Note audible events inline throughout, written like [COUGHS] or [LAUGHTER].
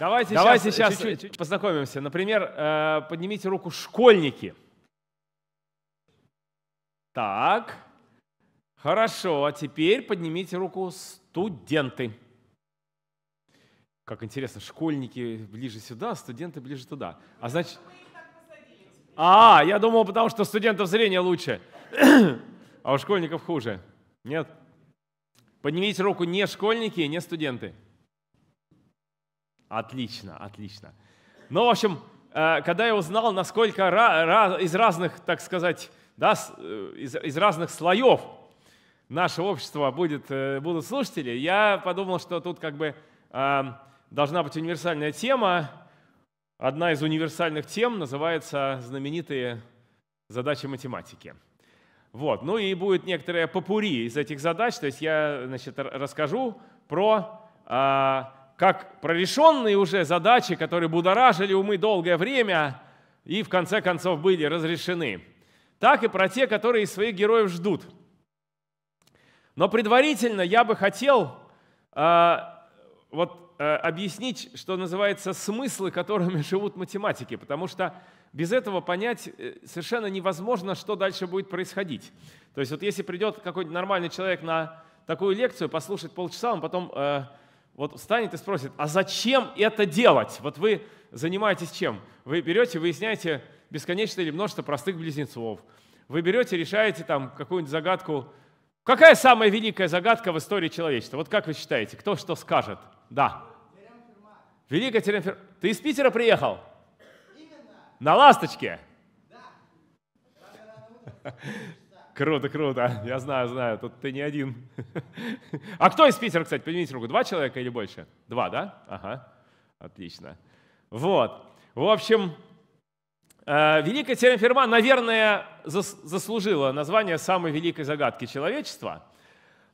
Давайте, Давайте сейчас, сейчас чуть-чуть познакомимся. Например, э, поднимите руку школьники. Так. Хорошо, а теперь поднимите руку студенты. Как интересно, школьники ближе сюда, студенты ближе туда. А значит... А, я думал, потому что студентов зрение лучше, а у школьников хуже. Нет? Поднимите руку не школьники, не студенты. Отлично, отлично. Ну, в общем, э, когда я узнал, насколько из разных, так сказать, да, э, из, разных слоев нашего общества будет, э, будут слушатели, я подумал, что тут как бы эм, должна быть универсальная тема. Одна из универсальных тем называется знаменитые задачи математики. Вот. Ну и будет некоторая попури из этих задач. То есть я значит, расскажу про как прорешенные уже задачи, которые будоражили умы долгое время и в конце концов были разрешены, так и про те, которые своих героев ждут. Но предварительно я бы хотел э, вот, э, объяснить, что называется, смыслы, которыми [LAUGHS] живут математики, потому что без этого понять э, совершенно невозможно, что дальше будет происходить. То есть вот если придет какой-нибудь нормальный человек на такую лекцию, послушать полчаса, он потом э, вот встанет и спросит, а зачем это делать? Вот вы занимаетесь чем? Вы берете, выясняете бесконечное или множество простых близнецов. Вы берете, решаете там какую-нибудь загадку. Какая самая великая загадка в истории человечества? Вот как вы считаете, кто что скажет? Да. Великая Теренфер... Ты из Питера приехал? Именно. На ласточке? Да. [LAUGHS] Круто, круто. Я знаю, знаю. Тут ты не один. [LAUGHS] А кто из Питера, кстати? Поднимите руку. Два человека или больше? Два, да? Ага. Отлично. Вот. В общем, э, Великая теорема Ферма, наверное, заслужила название самой великой загадки человечества.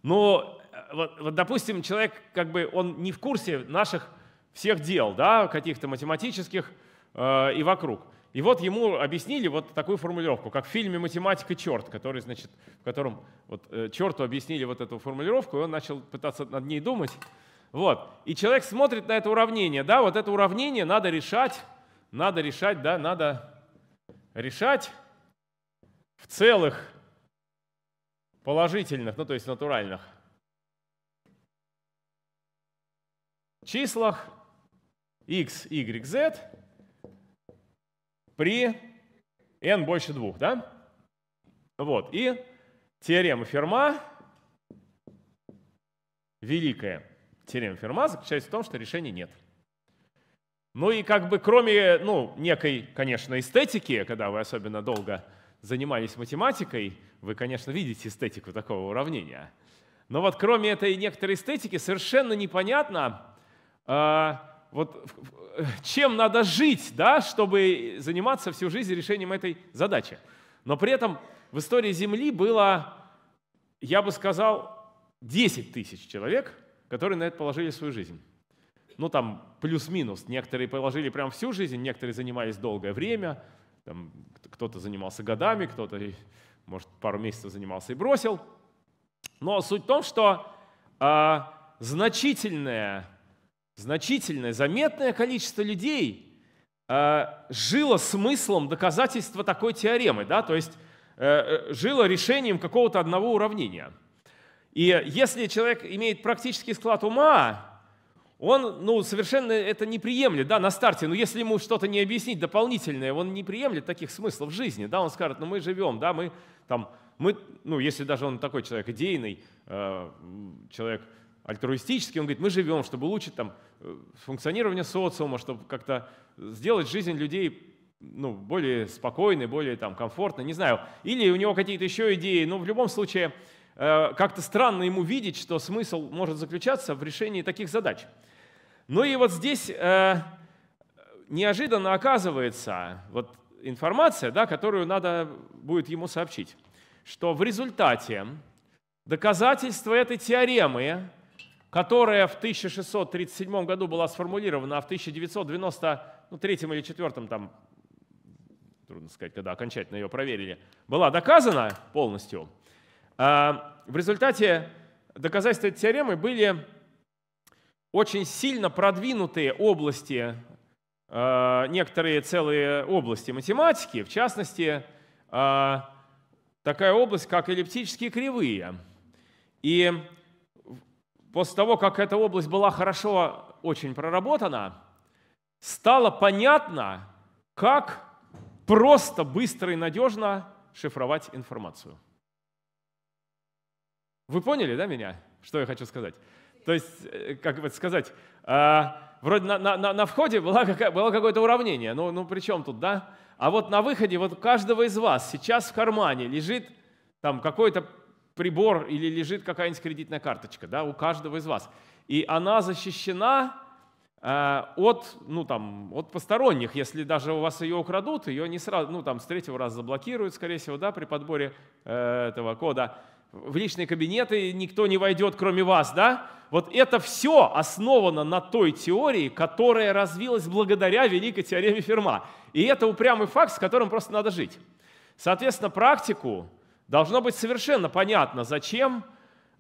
Но э, вот, вот, допустим, человек, как бы, он не в курсе наших всех дел, да, каких-то математических э, и вокруг. И вот ему объяснили вот такую формулировку, как в фильме «Математика. Черт», который, значит, в котором вот, э, черту объяснили вот эту формулировку, и он начал пытаться над ней думать. Вот. И человек смотрит на это уравнение, да, вот это уравнение надо решать, надо решать, да, надо решать в целых положительных, ну то есть натуральных числах x, y, z при n больше 2, да? Вот, и теорема Ферма, великая теорема Ферма, заключается в том, что решения нет. Ну и как бы кроме, ну, некой, конечно, эстетики, когда вы особенно долго занимались математикой, вы, конечно, видите эстетику такого уравнения. Но вот кроме этой некоторой эстетики совершенно непонятно, а, вот э, чем надо жить, да, чтобы заниматься всю жизнь решением этой задачи. Но при этом в истории Земли было, я бы сказал, 10 тысяч человек, которые на это положили свою жизнь. Ну там плюс-минус. Некоторые положили прям всю жизнь, некоторые занимались долгое время, там, кто-то занимался годами, кто-то, может, пару месяцев занимался и бросил. Но суть в том, что э, значительное значительное, заметное количество людей э, жило смыслом доказательства такой теоремы, да, то есть э, э, жило решением какого-то одного уравнения. И если человек имеет практический склад ума, он ну, совершенно это не приемлет да, на старте. Но если ему что-то не объяснить дополнительное, он не приемлет таких смыслов в жизни. Да? Он скажет, ну мы живем, да, мы там, мы, ну если даже он такой человек идейный, э, человек альтруистически, он говорит, мы живем, чтобы улучшить там, э, функционирование социума, чтобы как-то сделать жизнь людей ну, более спокойной, более там, комфортной, не знаю. Или у него какие-то еще идеи, но в любом случае э, как-то странно ему видеть, что смысл может заключаться в решении таких задач. Ну и вот здесь э, неожиданно оказывается вот информация, да, которую надо будет ему сообщить, что в результате доказательства этой теоремы которая в 1637 году была сформулирована, а в 1993 ну, или 1994, там, трудно сказать, когда окончательно ее проверили, была доказана полностью, а, в результате доказательства этой теоремы были очень сильно продвинутые области, а, некоторые целые области математики, в частности, а, такая область, как эллиптические кривые. И после того, как эта область была хорошо очень проработана, стало понятно, как просто, быстро и надежно шифровать информацию. Вы поняли, да, меня? Что я хочу сказать? То есть, э, как бы сказать, э, вроде на, на, на входе была какая, было какое-то уравнение, ну, ну при чем тут, да? А вот на выходе вот у каждого из вас сейчас в кармане лежит там какой-то прибор или лежит какая-нибудь кредитная карточка да, у каждого из вас. И она защищена э, от, ну, там, от посторонних. Если даже у вас ее украдут, ее не сразу, ну, там, с третьего раза заблокируют, скорее всего, да, при подборе э, этого кода. В личные кабинеты никто не войдет, кроме вас, да? Вот это все основано на той теории, которая развилась благодаря великой теореме Ферма. И это упрямый факт, с которым просто надо жить. Соответственно, практику Должно быть совершенно понятно, зачем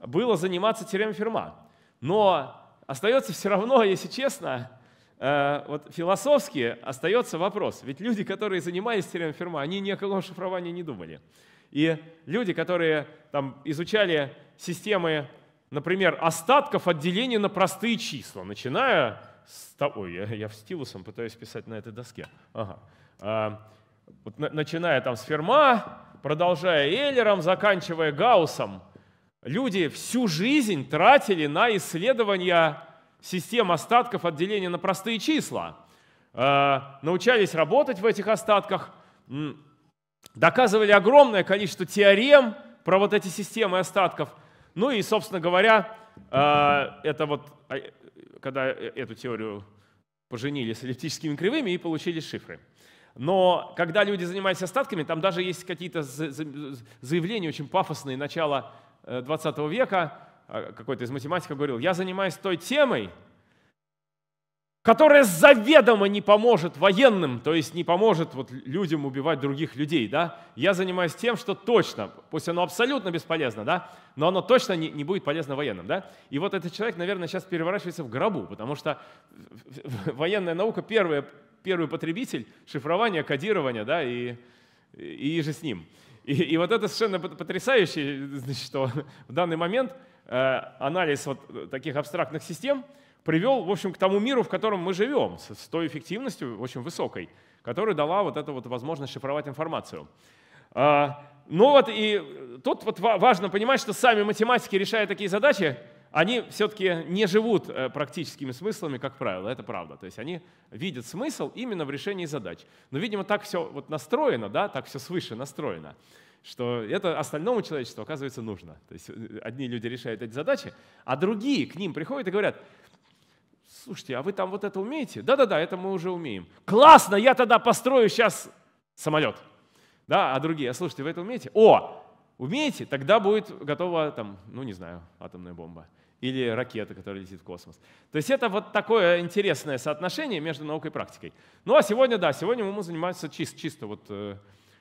было заниматься теоремой Ферма. Но остается все равно, если честно, э, вот философски остается вопрос. Ведь люди, которые занимались теоремой Ферма, они ни о каком шифровании не думали. И люди, которые там, изучали системы, например, остатков отделения на простые числа, начиная с того, я, я стилусом пытаюсь писать на этой доске, ага. а, вот, начиная там с Ферма, продолжая Эйлером, заканчивая Гауссом, люди всю жизнь тратили на исследование систем остатков отделения на простые числа. Э, научались работать в этих остатках, доказывали огромное количество теорем про вот эти системы остатков. Ну и, собственно говоря, э, это вот, э, когда эту теорию поженили с эллиптическими кривыми и получили шифры – но когда люди занимаются остатками, там даже есть какие-то заявления очень пафосные начала 20 э, века. А, какой-то из математиков говорил, я занимаюсь той темой, которая заведомо не поможет военным, то есть не поможет вот людям убивать других людей. Да? Я занимаюсь тем, что точно, пусть оно абсолютно бесполезно, да? но оно точно не, не будет полезно военным. Да? И вот этот человек, наверное, сейчас переворачивается в гробу, потому что военная наука первая первый потребитель шифрования, кодирования, да, и, и, и же с ним. И, и вот это совершенно потрясающе, значит, что в данный момент э, анализ вот таких абстрактных систем привел, в общем, к тому миру, в котором мы живем, с, с той эффективностью очень высокой, которую дала вот эта вот возможность шифровать информацию. Э, ну вот и тут вот важно понимать, что сами математики, решая такие задачи, они все-таки не живут э, практическими смыслами, как правило, это правда. То есть они видят смысл именно в решении задач. Но, видимо, так все вот настроено, да, так все свыше настроено, что это остальному человечеству, оказывается, нужно. То есть э, одни люди решают эти задачи, а другие к ним приходят и говорят, слушайте, а вы там вот это умеете? Да-да-да, это мы уже умеем. Классно, я тогда построю сейчас самолет. Да, а другие, а слушайте, вы это умеете? О, Умеете? Тогда будет готова, там, ну не знаю, атомная бомба или ракета, которая летит в космос. То есть это вот такое интересное соотношение между наукой и практикой. Ну а сегодня, да, сегодня мы занимаемся чисто, чисто, вот, э,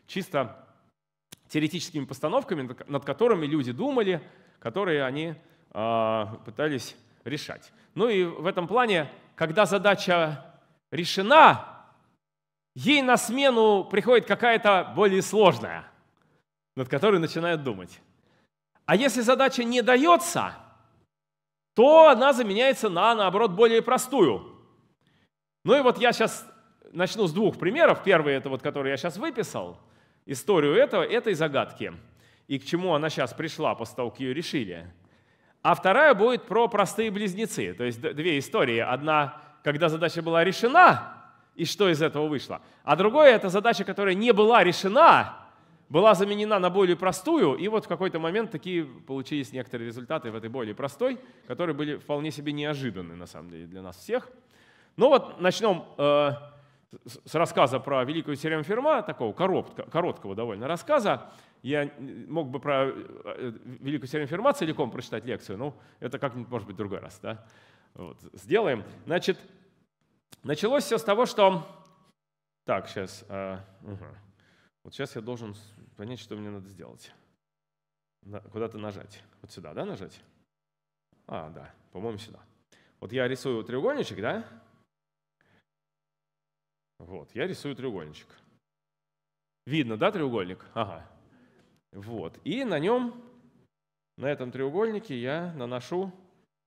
чисто теоретическими постановками, над которыми люди думали, которые они а, пытались решать. Ну и в этом плане, когда задача решена, ей на смену приходит какая-то более сложная – над которой начинают думать. А если задача не дается, то она заменяется на, наоборот, более простую. Ну и вот я сейчас начну с двух примеров. Первый – это вот, который я сейчас выписал, историю этого, этой загадки, и к чему она сейчас пришла после того, как ее решили. А вторая будет про простые близнецы, то есть две истории. Одна, когда задача была решена, и что из этого вышло. А другое – это задача, которая не была решена, была заменена на более простую, и вот в какой-то момент такие получились некоторые результаты в этой более простой, которые были вполне себе неожиданны, на самом деле, для нас всех. Но ну вот начнем э, с рассказа про великую теорему Ферма, такого коробка, короткого довольно рассказа. Я мог бы про э, великую теорему Ферма целиком прочитать лекцию, но это как-нибудь, может быть, другой раз. Да? Вот, сделаем. Значит, началось все с того, что... Так, сейчас... Э, угу. Вот сейчас я должен понять, что мне надо сделать. Куда-то нажать. Вот сюда, да, нажать? А, да, по-моему, сюда. Вот я рисую треугольничек, да? Вот, я рисую треугольничек. Видно, да, треугольник? Ага. Вот, и на нем, на этом треугольнике я наношу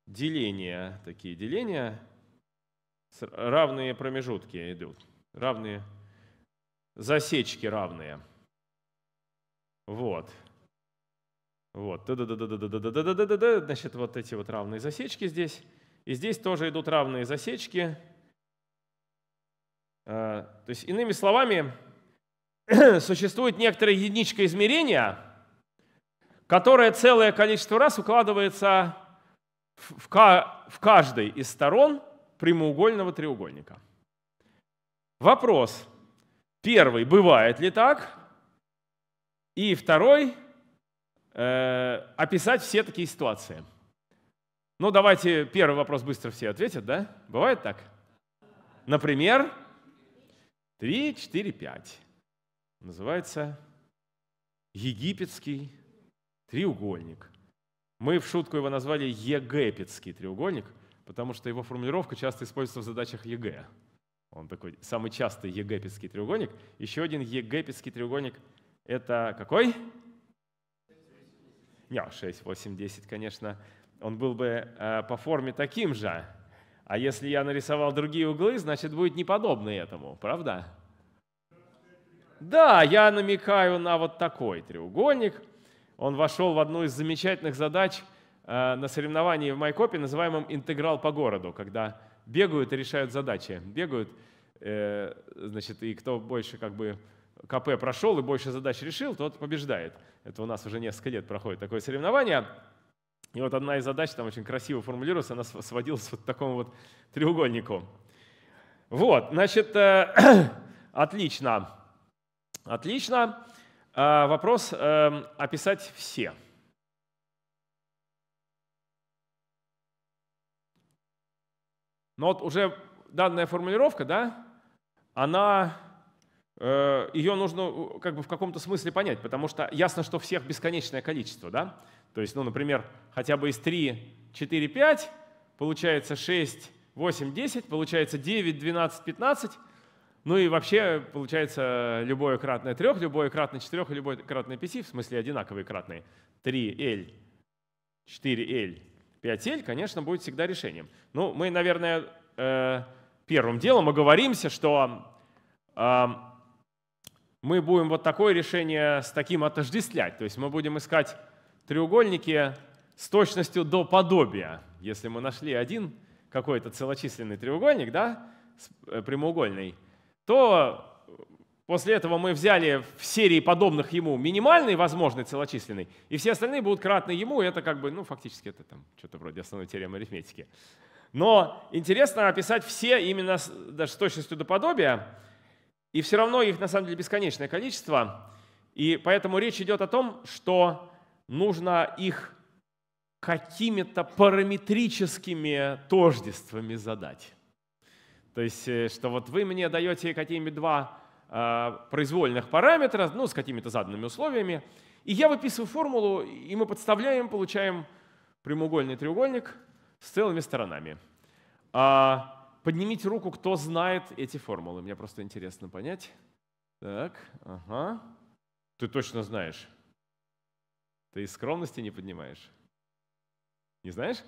деления, такие деления, равные промежутки идут, равные промежутки засечки равные. Вот. Вот. Значит, вот эти вот равные засечки здесь. И здесь тоже идут равные засечки. Э, то есть, иными словами, [CLEARS THROAT] существует некоторая единичка измерения, которая целое количество раз укладывается в, в каждой из сторон прямоугольного треугольника. Вопрос – Первый, бывает ли так? И второй, э, описать все такие ситуации. Ну, давайте первый вопрос быстро все ответят, да? Бывает так? Например, 3, 4, 5. Называется египетский треугольник. Мы в шутку его назвали егепетский треугольник, потому что его формулировка часто используется в задачах ЕГЭ. Он такой самый частый ЕГЭПИСский треугольник. Еще один ЕГЭПИСский треугольник — это какой? Не, 6, 8, 10, конечно. Он был бы э, по форме таким же. А если я нарисовал другие углы, значит, будет неподобный этому, правда? Да, я намекаю на вот такой треугольник. Он вошел в одну из замечательных задач э, на соревновании в Майкопе, называемом «Интеграл по городу», когда бегают и решают задачи. Бегают, э, значит, и кто больше как бы КП прошел и больше задач решил, тот побеждает. Это у нас уже несколько лет проходит такое соревнование. И вот одна из задач, там очень красиво формулируется, она сводилась вот к такому вот треугольнику. Вот, значит, э, [CLEARS THROAT] отлично. Отлично. А, вопрос э, описать все. Но вот уже данная формулировка, да, она, э, ее нужно э, как бы в каком-то смысле понять, потому что ясно, что всех бесконечное количество, да. То есть, ну, например, хотя бы из 3, 4, 5, получается 6, 8, 10, получается 9, 12, 15, ну и вообще получается любое кратное 3, любое кратное 4 и любое кратное 5, в смысле одинаковые кратные. 3L, 4L, 5L, конечно, будет всегда решением. Ну, мы, наверное, э, первым делом оговоримся, что э, мы будем вот такое решение с таким отождествлять. То есть мы будем искать треугольники с точностью до подобия. Если мы нашли один какой-то целочисленный треугольник, да, э, прямоугольный, то После этого мы взяли в серии подобных ему минимальный возможный целочисленный, и все остальные будут кратны ему, и это как бы, ну, фактически это там что-то вроде основной теоремы арифметики. Но интересно описать все именно с, даже с точностью до подобия, и все равно их на самом деле бесконечное количество, и поэтому речь идет о том, что нужно их какими-то параметрическими тождествами задать. То есть, э, что вот вы мне даете какие-нибудь два Э, произвольных параметров, ну, с какими-то заданными условиями. И я выписываю формулу, и мы подставляем, получаем прямоугольный треугольник с целыми сторонами. А, поднимите руку, кто знает эти формулы. Мне просто интересно понять. Так, ага. Ты точно знаешь. Ты из скромности не поднимаешь. Не знаешь?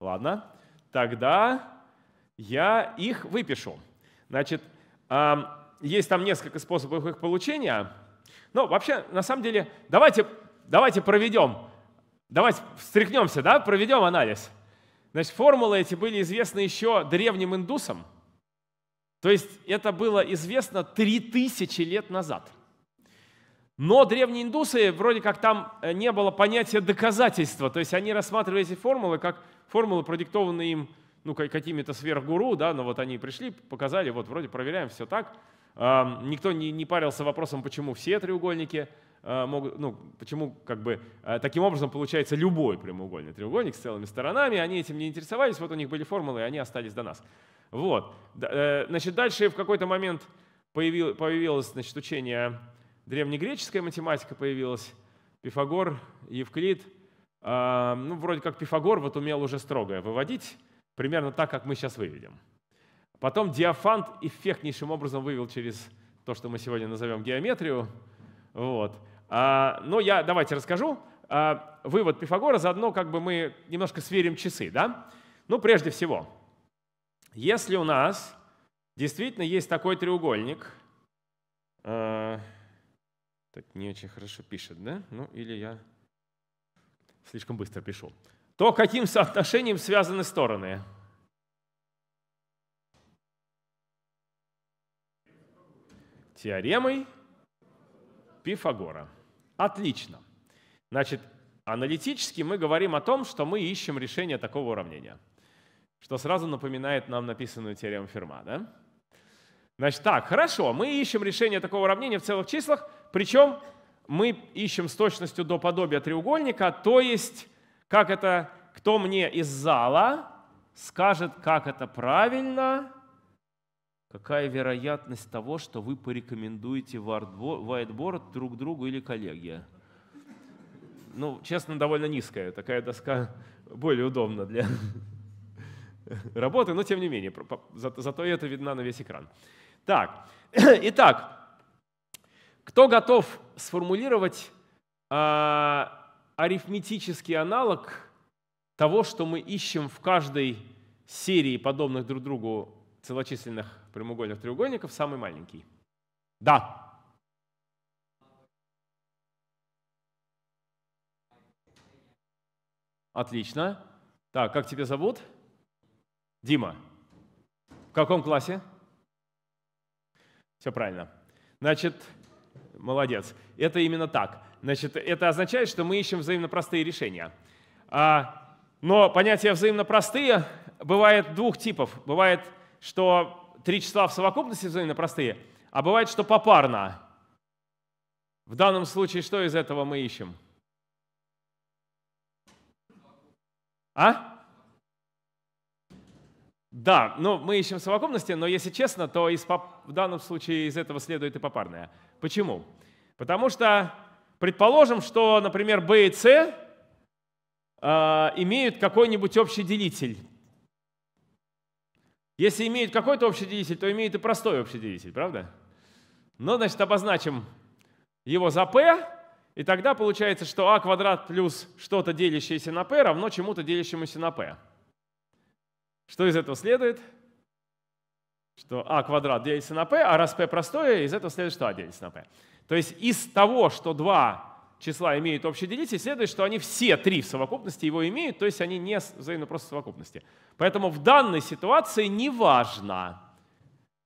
Ладно. Тогда я их выпишу. Значит, есть там несколько способов их получения. Но вообще, на самом деле, давайте, давайте проведем, давайте встряхнемся, да, проведем анализ. Значит, формулы эти были известны еще древним индусам. То есть это было известно 3000 лет назад. Но древние индусы, вроде как там э, не было понятия доказательства, то есть они рассматривали эти формулы как формулы, продиктованные им ну, какими-то сверхгуру, да, но вот они пришли, показали, вот вроде проверяем все так, Никто не, не парился вопросом, почему все треугольники а, могут, ну, почему как бы а, таким образом получается любой прямоугольный треугольник с целыми сторонами, они этим не интересовались, вот у них были формулы, и они остались до нас. Вот. Э, значит, дальше в какой-то момент появилось значит, учение древнегреческая математика появилась, Пифагор, Евклид. Ну, вроде как Пифагор вот умел уже строгое выводить, примерно так, как мы сейчас выведем. Потом диафант эффектнейшим образом вывел через то, что мы сегодня назовем геометрию. Вот. А, но ну, я давайте расскажу. А, вывод Пифагора, заодно как бы мы немножко сверим часы. Да? Ну, прежде всего, если у нас действительно есть такой треугольник, а, так не очень хорошо пишет, да? Ну, или я слишком быстро пишу. То каким соотношением связаны стороны? теоремой Пифагора. Отлично. Значит, аналитически мы говорим о том, что мы ищем решение такого уравнения, что сразу напоминает нам написанную теорему Ферма. Да? Значит, так, хорошо, мы ищем решение такого уравнения в целых числах, причем мы ищем с точностью до подобия треугольника, то есть, как это, кто мне из зала скажет, как это правильно – Какая вероятность того, что вы порекомендуете whiteboard друг другу или коллеге? Ну, честно, довольно низкая. Такая доска более удобна для [LAUGHS] работы, но тем не менее, зато это видно на весь экран. Так, [CLEARS THROAT] итак, кто готов сформулировать а, арифметический аналог того, что мы ищем в каждой серии подобных друг другу целочисленных прямоугольных треугольников самый маленький? Да. Отлично. Так, как тебя зовут? Дима. В каком классе? Все правильно. Значит, молодец. Это именно так. Значит, это означает, что мы ищем взаимно простые решения. А, но понятие взаимно простые бывает двух типов. Бывает что три числа в совокупности взаимно простые, а бывает, что попарно. В данном случае что из этого мы ищем? А? Да, ну мы ищем совокупности, но если честно, то из, в данном случае из этого следует и попарное. Почему? Потому что предположим, что, например, B и C э, имеют какой-нибудь общий делитель если имеет какой-то общий делитель, то имеет и простой общий делитель, правда? Ну, значит, обозначим его за p, и тогда получается, что а квадрат плюс что-то, делящееся на p, равно чему-то, делящемуся на p. Что из этого следует? Что а квадрат делится на p, а раз p простое, из этого следует, что а делится на p. То есть из того, что 2 числа имеют общий делитель, следует, что они все три в совокупности его имеют, то есть они не взаимно просто в совокупности. Поэтому в данной ситуации не важно,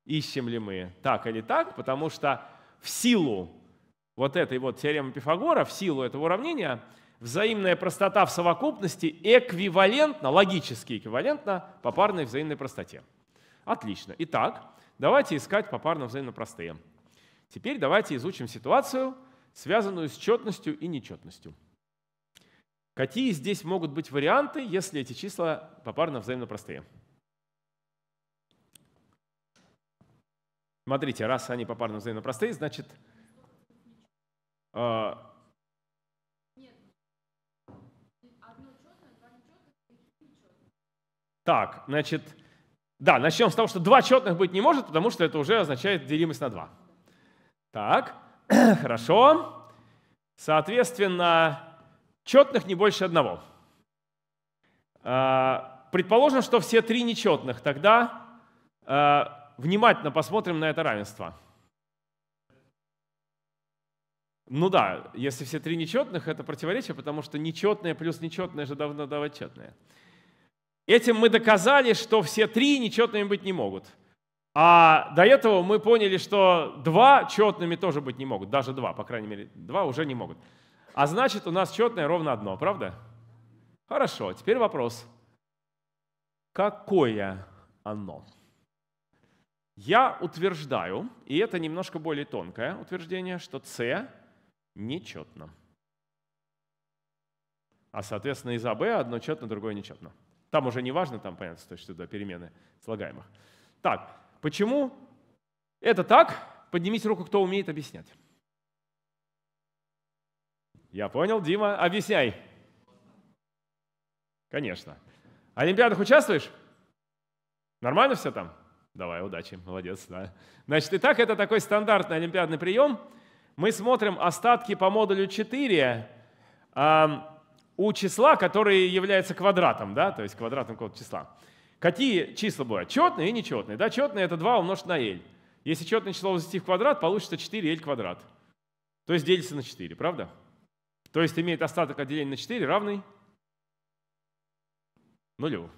ищем ли мы так или так, потому что в силу вот этой вот теоремы Пифагора, в силу этого уравнения, взаимная простота в совокупности эквивалентна, логически эквивалентна попарной взаимной простоте. Отлично. Итак, давайте искать попарно взаимно простые. Теперь давайте изучим ситуацию, связанную с четностью и нечетностью. Какие здесь могут быть варианты, если эти числа попарно взаимно простые? Смотрите, раз они попарно взаимно простые, значит… Э, так, значит, да, начнем с того, что два четных быть не может, потому что это уже означает делимость на два. Так, Хорошо. Соответственно, четных не больше одного. А, предположим, что все три нечетных. Тогда а, внимательно посмотрим на это равенство. Ну да, если все три нечетных, это противоречие, потому что нечетное плюс нечетное же давно давать четное. Этим мы доказали, что все три нечетными быть не могут – а до этого мы поняли, что два четными тоже быть не могут, даже два, по крайней мере, два уже не могут. А значит, у нас четное ровно одно, правда? Хорошо, теперь вопрос. Какое оно? Я утверждаю, и это немножко более тонкое утверждение, что С нечетно. А, соответственно, из АБ одно четно, другое нечетно. Там уже не важно, там, понятно, с точки зрения перемены слагаемых. Так, Почему это так? Поднимите руку, кто умеет объяснять. Я понял, Дима, объясняй. Конечно. В Олимпиадах участвуешь? Нормально все там? Давай, удачи, молодец, да. Значит, и так это такой стандартный олимпиадный прием. Мы смотрим остатки по модулю 4 э, у числа, которое является квадратом, да, то есть квадратом какого-то числа. Какие числа бывают? Четные и нечетные. Да, четные – это 2 умножить на L. Если четное число возвести в квадрат, получится 4L квадрат. То есть делится на 4, правда? То есть имеет остаток от деления на 4 равный нулю.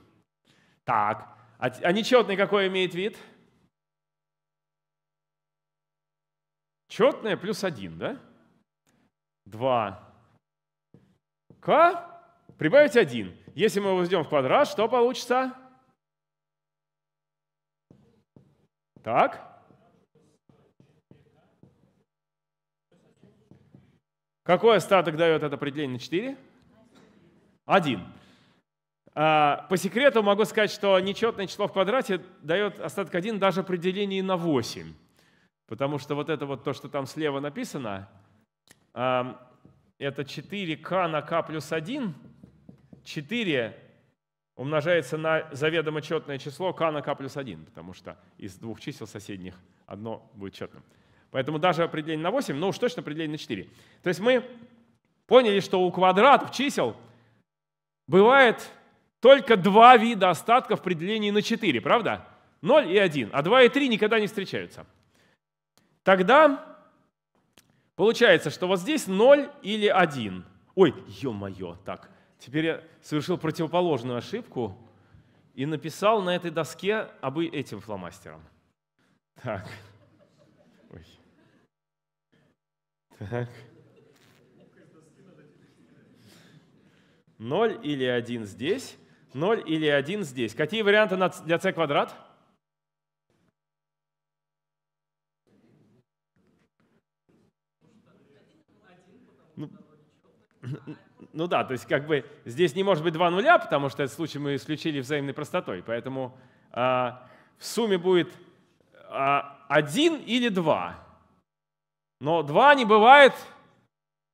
Так, а, а нечетный какой имеет вид? Четное плюс 1, да? 2. К прибавить 1. Если мы его возьмем в квадрат, что получится? Так? Какой остаток дает это определение на 4? 1. А, по секрету могу сказать, что нечетное число в квадрате дает остаток 1 даже при делении на 8. Потому что вот это вот то, что там слева написано, это 4k на k плюс 1, 4 умножается на заведомо четное число k на k плюс 1, потому что из двух чисел соседних одно будет четным. Поэтому даже определение на 8, но уж точно определение на 4. То есть мы поняли, что у квадратов чисел бывает только два вида остатков при делении на 4, правда? 0 и 1, а 2 и 3 никогда не встречаются. Тогда получается, что вот здесь 0 или 1. Ой, ё-моё, так, Теперь я совершил противоположную ошибку и написал на этой доске об этим фломастером. Так. Ой. Так. Ноль или один здесь, Ноль или один здесь. Какие варианты для c квадрат? Ну, ну да, то есть как бы здесь не может быть два нуля, потому что этот случай мы исключили взаимной простотой. Поэтому э, в сумме будет э, один или два. Но два не бывает,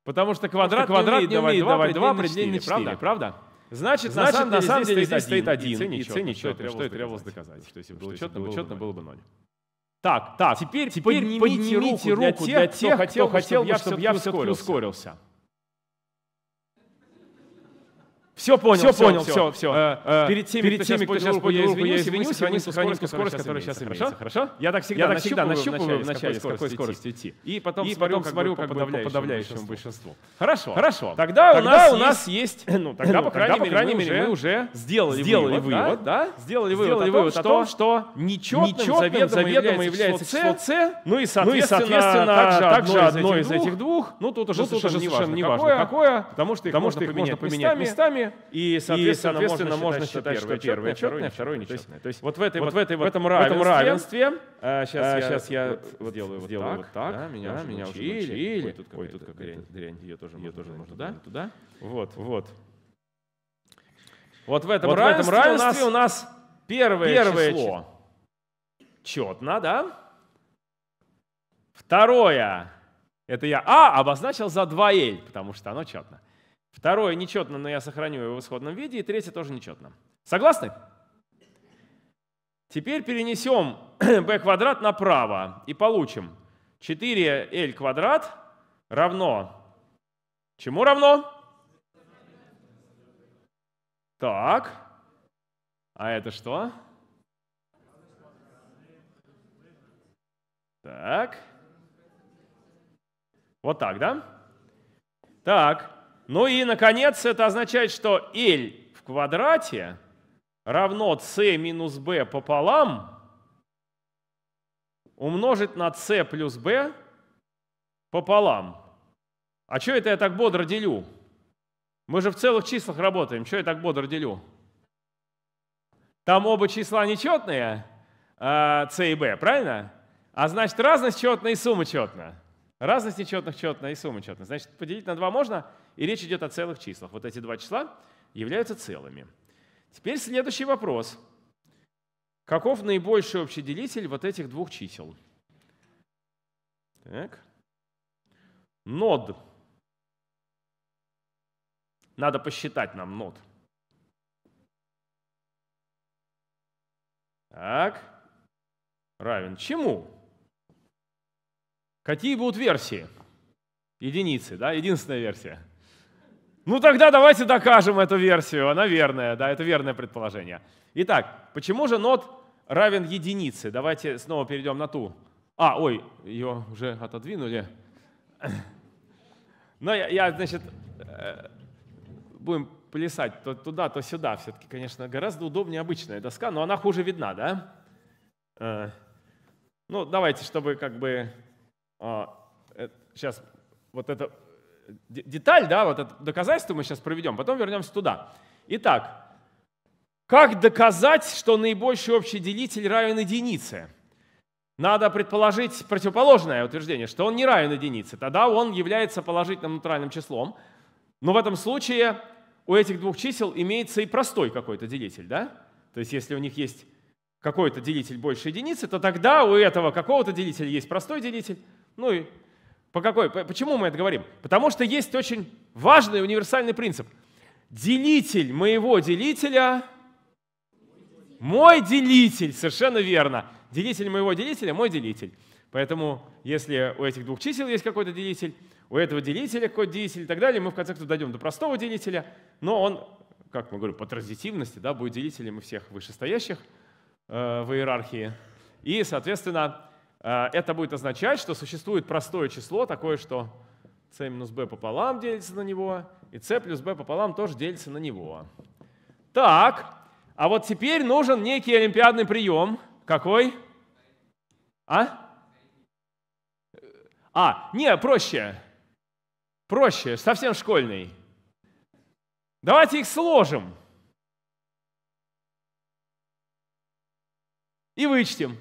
потому что квадрат, потому что квадрат не умеет давать два, пределение 4, правда? правда? Значит, Значит, на самом деле здесь стоит один, и C нечетно, что и требовалось доказать. Что если бы было четно, четно было бы ноль. Так, так, теперь, теперь поднимите, поднимите руку, руку для тех, для тех кто хотел, кто хотел чтобы я все-таки ускорился. ускорился. Все понял, все, все понял, все, все. все. Э, э, перед теми, перед теми, кто, сейчас поднял руку, я извинюсь, храним сохраним скорость, скорость, которая сейчас имеется, хорошо? хорошо. Я так всегда, я так всегда нащупываю вначале, с какой скоростью идти. И потом, и потом смотрю как бы по подавляющему большинству. Хорошо, хорошо. Тогда, тогда у нас есть, ну тогда, ну, по крайней мере, мы уже сделали, сделали вывод, да? Сделали вывод о том, что нечетным заведомо является число С, ну и ну соответственно также одно из этих двух, ну тут ну, уже совершенно не важно, какое, потому что их можно поменять местами, второе, и, соответственно, соответственно можно считать, что первое четное, второе, второе нечетное. То есть вот в, этой, вот, вот, в, этом равенстве, равенстве а, сейчас, э, а, я, сейчас я вот, вот сделаю вот так, вот так да, меня, уже меня учили, уже учили. Ой, тут какая-то, Ой, тут какая-то дрянь, дрянь, ее тоже, ее тоже можно туда, туда. Вот, вот. Вот в этом вот равенстве, в этом равенстве у нас, у нас первое, первое число четно, да? Второе, это я А обозначил за 2L, потому что оно четное. Второе нечетно, но я сохраню его в исходном виде. И третье тоже нечетно. Согласны? Теперь перенесем b [CLEARS THROAT] квадрат направо и получим 4l квадрат равно чему равно? Так, а это что? Так, вот так, да? Так, ну и, наконец, это означает, что L в квадрате равно c минус b пополам умножить на c плюс b пополам. А что это я так бодро делю? Мы же в целых числах работаем. Что я так бодро делю? Там оба числа нечетные, а, c и b, правильно? А значит, разность четная и сумма четная. Разность нечетных четная и сумма четная. Значит, поделить на 2 можно? И речь идет о целых числах. Вот эти два числа являются целыми. Теперь следующий вопрос. Каков наибольший общий делитель вот этих двух чисел? Так. Нод. Надо посчитать нам нод. Так. Равен чему? Какие будут версии? Единицы, да? Единственная версия. Ну тогда давайте докажем эту версию. Она верная, да, это верное предположение. Итак, почему же нот равен единице? Давайте снова перейдем на ту. А, ой, ее уже отодвинули. Но я, я значит, э, будем плясать то туда, то сюда. Все-таки, конечно, гораздо удобнее обычная доска, но она хуже видна, да? Э, ну, давайте, чтобы как бы... Сейчас а, э, вот это деталь, да, вот это доказательство мы сейчас проведем, потом вернемся туда. Итак, как доказать, что наибольший общий делитель равен единице? Надо предположить противоположное утверждение, что он не равен единице. Тогда он является положительным натуральным числом. Но в этом случае у этих двух чисел имеется и простой какой-то делитель. Да? То есть если у них есть какой-то делитель больше единицы, то тогда у этого какого-то делителя есть простой делитель, ну и по какой? Почему мы это говорим? Потому что есть очень важный универсальный принцип. Делитель моего делителя, мой делитель, совершенно верно. Делитель моего делителя, мой делитель. Поэтому если у этих двух чисел есть какой-то делитель, у этого делителя какой-то делитель и так далее, мы в конце концов дойдем до простого делителя, но он, как мы говорим, по транзитивности да, будет делителем всех вышестоящих э, в иерархии. И, соответственно, Э, это будет означать, что существует простое число, такое, что c минус b пополам делится на него, и c плюс b пополам тоже делится на него. Так, а вот теперь нужен некий олимпиадный прием. Какой? А? А, не, проще. Проще, совсем школьный. Давайте их сложим. И вычтем.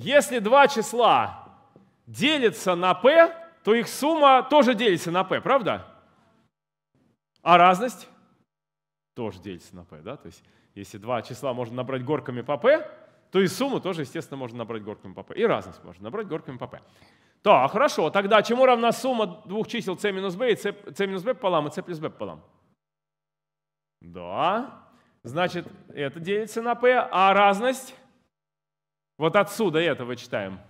Если два числа делятся на p, то их сумма тоже делится на p, правда? А разность тоже делится на p, да? То есть если два числа можно набрать горками по p, то и сумму тоже, естественно, можно набрать горками по p. И разность можно набрать горками по p. Да, хорошо. Тогда чему равна сумма двух чисел c минус b и c, c минус b пополам и c плюс b пополам? Да. Значит, это делится на p, а разность вот отсюда этого читаем.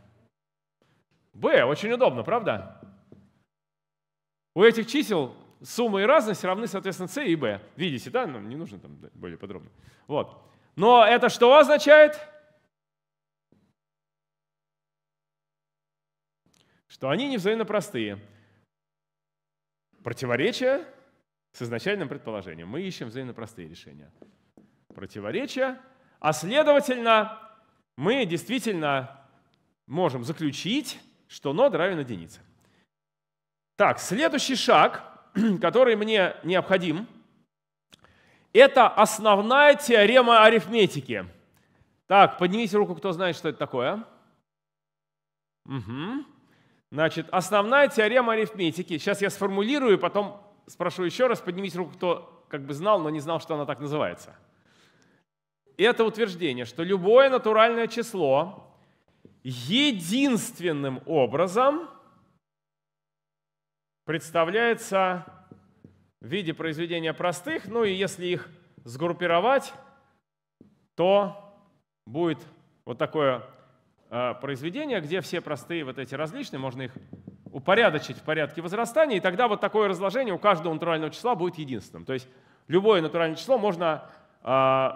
Б, очень удобно, правда? У этих чисел сумма и разность равны, соответственно, С и Б. Видите, да? Нам ну, не нужно там более подробно. Вот. Но это что означает? Что они не взаимно простые. Противоречие с изначальным предположением. Мы ищем взаимно простые решения. Противоречие. а следовательно, мы действительно можем заключить, что нод равен единице. Так, следующий шаг, [CLEARS THROAT] который мне необходим, это основная теорема арифметики. Так, поднимите руку, кто знает, что это такое. Угу. Значит, основная теорема арифметики. Сейчас я сформулирую, потом спрошу еще раз, поднимите руку, кто как бы знал, но не знал, что она так называется это утверждение, что любое натуральное число единственным образом представляется в виде произведения простых, ну и если их сгруппировать, то будет вот такое э, произведение, где все простые вот эти различные, можно их упорядочить в порядке возрастания, и тогда вот такое разложение у каждого натурального числа будет единственным. То есть любое натуральное число можно э,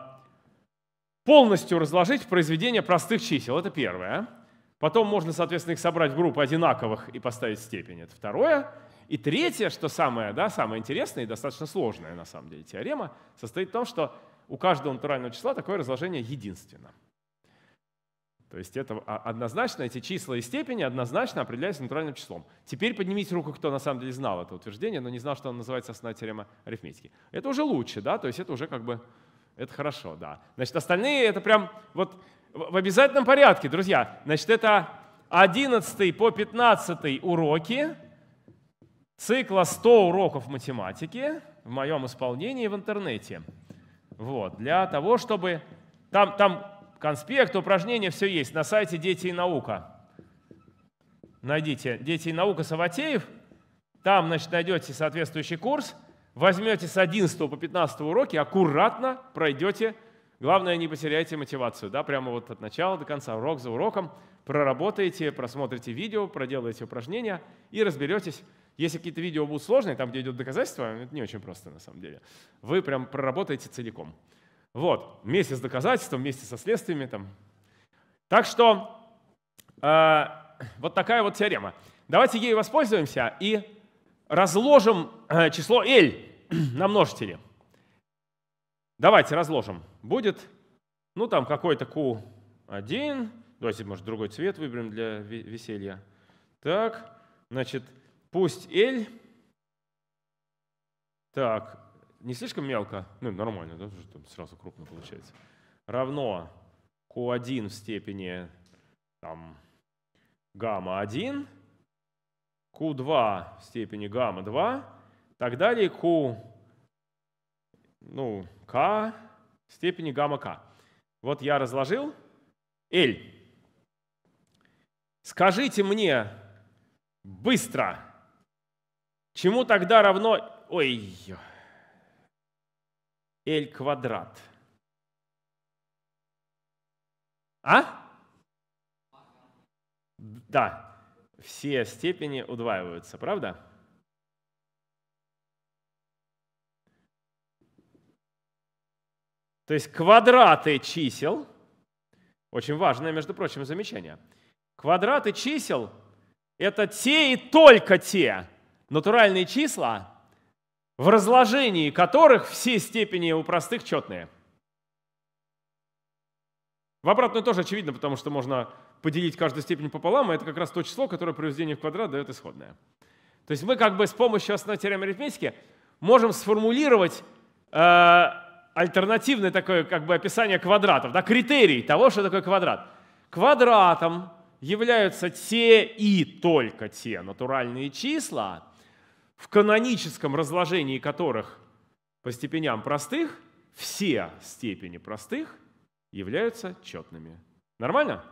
полностью разложить в произведение простых чисел. Это первое. Потом можно, соответственно, их собрать в группы одинаковых и поставить степень. Это второе. И третье, что самое, да, самое интересное и достаточно сложное, на самом деле, теорема, состоит в том, что у каждого натурального числа такое разложение единственно. То есть это однозначно, эти числа и степени однозначно определяются натуральным числом. Теперь поднимите руку, кто на самом деле знал это утверждение, но не знал, что оно называется основная теорема арифметики. Это уже лучше, да, то есть это уже как бы это хорошо, да. Значит, остальные это прям вот в обязательном порядке, друзья. Значит, это 11 по 15 уроки цикла 100 уроков математики в моем исполнении в интернете. Вот, для того, чтобы... Там, там конспект, упражнения, все есть на сайте «Дети и наука». Найдите «Дети и наука» Саватеев. Там, значит, найдете соответствующий курс – возьмете с 11 по 15 уроки, аккуратно пройдете. Главное, не потеряйте мотивацию, да, прямо вот от начала до конца, урок за уроком. Проработаете, просмотрите видео, проделаете упражнения и разберетесь. Если какие-то видео будут сложные, там, где идет доказательство, это не очень просто на самом деле. Вы прям проработаете целиком. Вот, вместе с доказательством, вместе со следствиями. Там. Так что э, вот такая вот теорема. Давайте ей воспользуемся и разложим э, число L [CLEARS THROAT] на множителе. Давайте разложим. Будет, ну там какой-то Q1, давайте, может, другой цвет выберем для веселья. Так, значит, пусть L, так, не слишком мелко, ну нормально, да, там сразу крупно получается, равно Q1 в степени там гамма 1 Q2 в степени гамма 2, так далее Q, ну, K в степени гамма K. Вот я разложил L. Скажите мне быстро, чему тогда равно... Ой, L квадрат. А? Да все степени удваиваются, правда? То есть квадраты чисел, очень важное, между прочим, замечание, квадраты чисел – это те и только те натуральные числа, в разложении которых все степени у простых четные. В обратную тоже очевидно, потому что можно поделить каждую степень пополам, это как раз то число, которое при введении в квадрат дает исходное. То есть мы как бы с помощью основной теоремы арифметики можем сформулировать э, альтернативное такое как бы описание квадратов, да, критерий того, что такое квадрат. Квадратом являются те и только те натуральные числа, в каноническом разложении которых по степеням простых все степени простых являются четными. Нормально?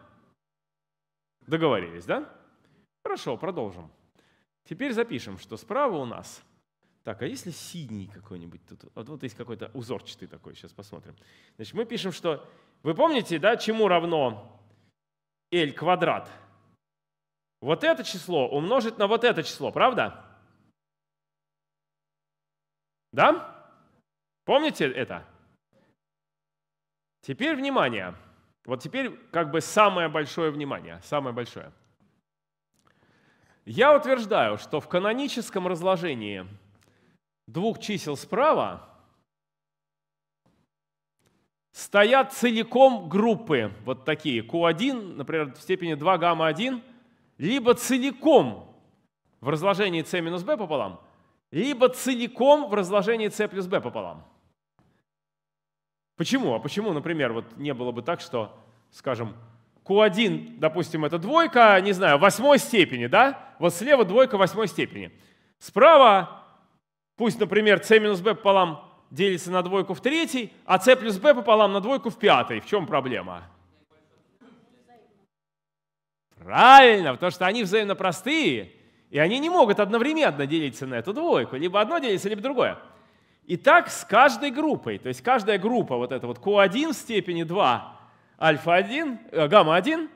Договорились, да? Хорошо, продолжим. Теперь запишем, что справа у нас... Так, а если синий какой-нибудь тут? Вот, вот есть какой-то узорчатый такой, сейчас посмотрим. Значит, мы пишем, что... Вы помните, да, чему равно L квадрат? Вот это число умножить на вот это число, правда? Да? Помните это? Теперь внимание. Внимание. Вот теперь как бы самое большое внимание, самое большое. Я утверждаю, что в каноническом разложении двух чисел справа стоят целиком группы, вот такие, Q1, например, в степени 2 гамма-1, либо целиком в разложении c минус b пополам, либо целиком в разложении c плюс b пополам – Почему? А почему, например, вот не было бы так, что, скажем, Q1, допустим, это двойка, не знаю, восьмой степени, да? Вот слева двойка восьмой степени. Справа, пусть, например, c минус b пополам делится на двойку в третьей, а c плюс b пополам на двойку в пятой. В чем проблема? Правильно, потому что они взаимно простые, и они не могут одновременно делиться на эту двойку. Либо одно делится, либо другое. И так с каждой группой. То есть каждая группа, вот эта вот Q1 в степени 2, альфа-1, э, гамма-1,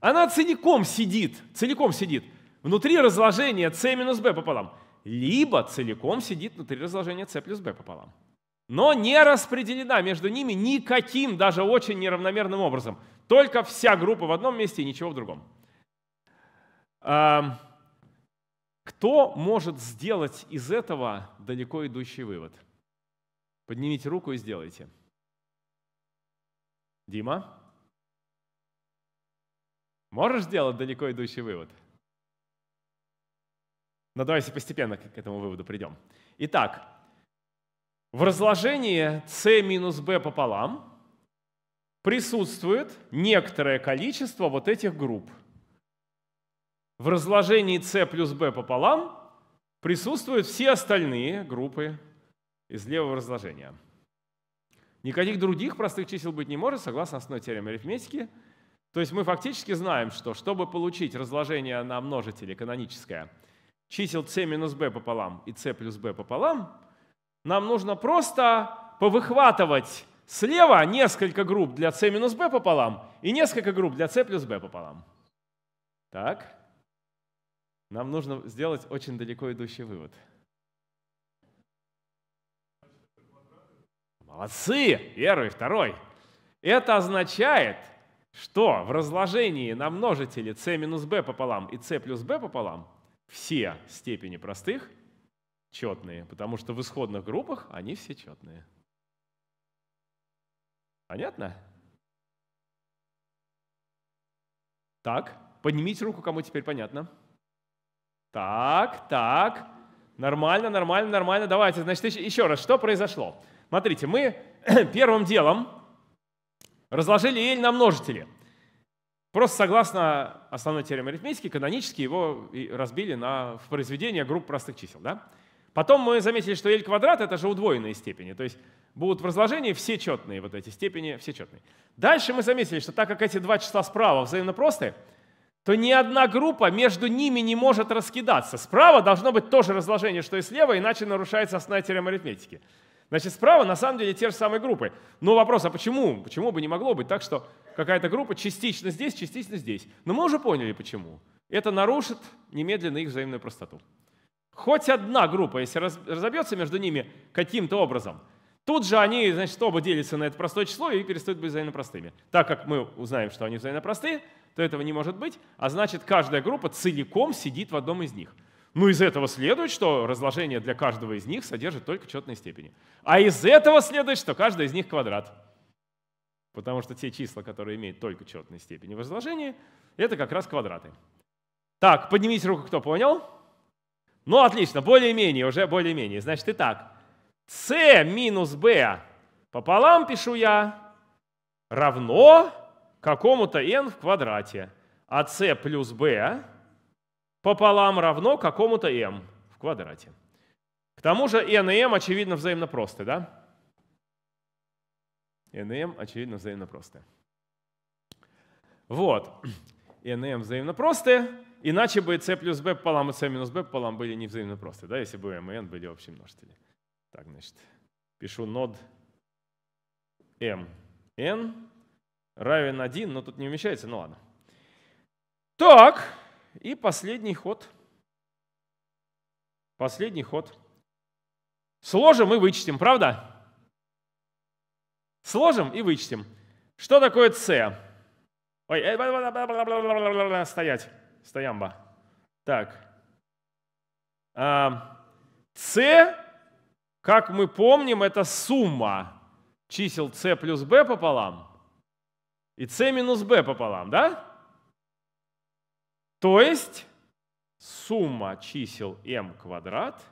она целиком сидит, целиком сидит внутри разложения c минус b пополам, либо целиком сидит внутри разложения c плюс b пополам. Но не распределена между ними никаким, даже очень неравномерным образом. Только вся группа в одном месте и ничего в другом. Кто может сделать из этого далеко идущий вывод? Поднимите руку и сделайте. Дима? Можешь сделать далеко идущий вывод? Но ну, давайте постепенно к этому выводу придем. Итак, в разложении c минус b пополам присутствует некоторое количество вот этих групп. В разложении c плюс b пополам присутствуют все остальные группы из левого разложения. Никаких других простых чисел быть не может, согласно основной теореме арифметики. То есть мы фактически знаем, что чтобы получить разложение на множители каноническое чисел c минус b пополам и c плюс b пополам, нам нужно просто повыхватывать слева несколько групп для c минус b пополам и несколько групп для c плюс b пополам. Так, нам нужно сделать очень далеко идущий вывод – Молодцы, первый, второй. Это означает, что в разложении на множители c минус b пополам и c плюс b пополам все степени простых четные, потому что в исходных группах они все четные. Понятно? Так, поднимите руку, кому теперь понятно. Так, так, нормально, нормально, нормально. Давайте, значит, еще раз, что произошло? Смотрите, мы [CLEARS THROAT] первым делом разложили L на множители. Просто согласно основной теореме арифметики, канонически его разбили на, в произведение групп простых чисел. Да? Потом мы заметили, что L квадрат — это же удвоенные степени. То есть будут в разложении все четные вот эти степени, все четные. Дальше мы заметили, что так как эти два числа справа взаимно просты, то ни одна группа между ними не может раскидаться. Справа должно быть то же разложение, что и слева, иначе нарушается основная теорема арифметики. Значит, справа на самом деле те же самые группы. Но вопрос, а почему? Почему бы не могло быть так, что какая-то группа частично здесь, частично здесь? Но мы уже поняли, почему. Это нарушит немедленно их взаимную простоту. Хоть одна группа, если разобьется между ними каким-то образом, тут же они, значит, оба делятся на это простое число и перестают быть взаимно простыми. Так как мы узнаем, что они взаимно простые, то этого не может быть, а значит, каждая группа целиком сидит в одном из них – ну, из этого следует, что разложение для каждого из них содержит только четные степени. А из этого следует, что каждая из них квадрат. Потому что те числа, которые имеют только четные степени в разложении, это как раз квадраты. Так, поднимите руку, кто понял? Ну, отлично, более-менее, уже более-менее. Значит, итак, c минус b пополам пишу я равно какому-то n в квадрате. А c плюс b пополам равно какому-то m в квадрате. К тому же n и m, очевидно, взаимно просты, да? n и m, очевидно, взаимно просты. Вот. [CLEARS THROAT] n и m взаимно просты, иначе бы c плюс b пополам и c минус b пополам были не взаимно просты, да, если бы m и n были общие множители. Так, значит, пишу нод m n равен 1, но тут не умещается, ну ладно. Так, и последний ход. Последний ход. Сложим и вычтем, правда? Сложим и вычтем. Что такое С? Ой, стоять. Стоямба. Так. С, а, как мы помним, это сумма чисел С плюс Б пополам и С минус Б пополам, да? То есть сумма чисел m квадрат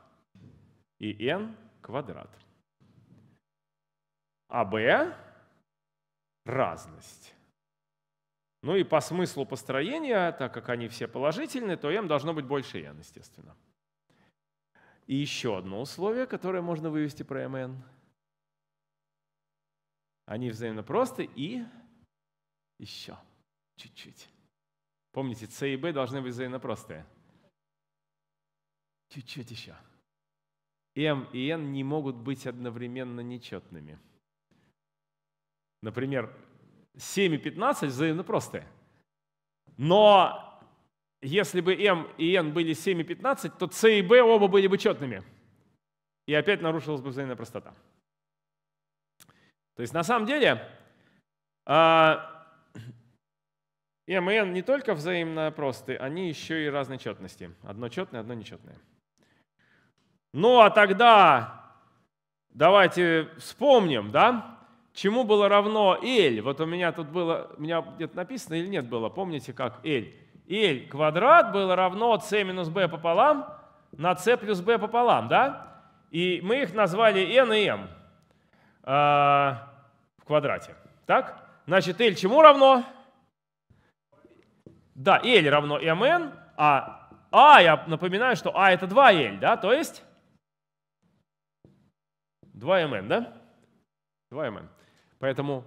и n квадрат. А b – разность. Ну и по смыслу построения, так как они все положительные, то m должно быть больше n, естественно. И еще одно условие, которое можно вывести про m и n. Они взаимно просты и еще чуть-чуть. Помните, С и Б должны быть взаимопростые. Чуть-чуть еще. М и Н не могут быть одновременно нечетными. Например, 7 и 15 взаимопростые. Но если бы М и Н были 7 и 15, то С и Б оба были бы четными. И опять нарушилась бы взаимная То есть на самом деле а, и АМН не только взаимно просты, они еще и разной четности. Одно четное, одно нечетное. Ну а тогда давайте вспомним, да, чему было равно L. Вот у меня тут было, у меня где-то написано или нет было, помните как L? L квадрат было равно c минус b пополам на c плюс b пополам, да? И мы их назвали n и m э, в квадрате. Так? Значит, L чему равно? Да, L равно mn, а А, я напоминаю, что А это 2L, да, то есть 2mn, да? 2mn. Поэтому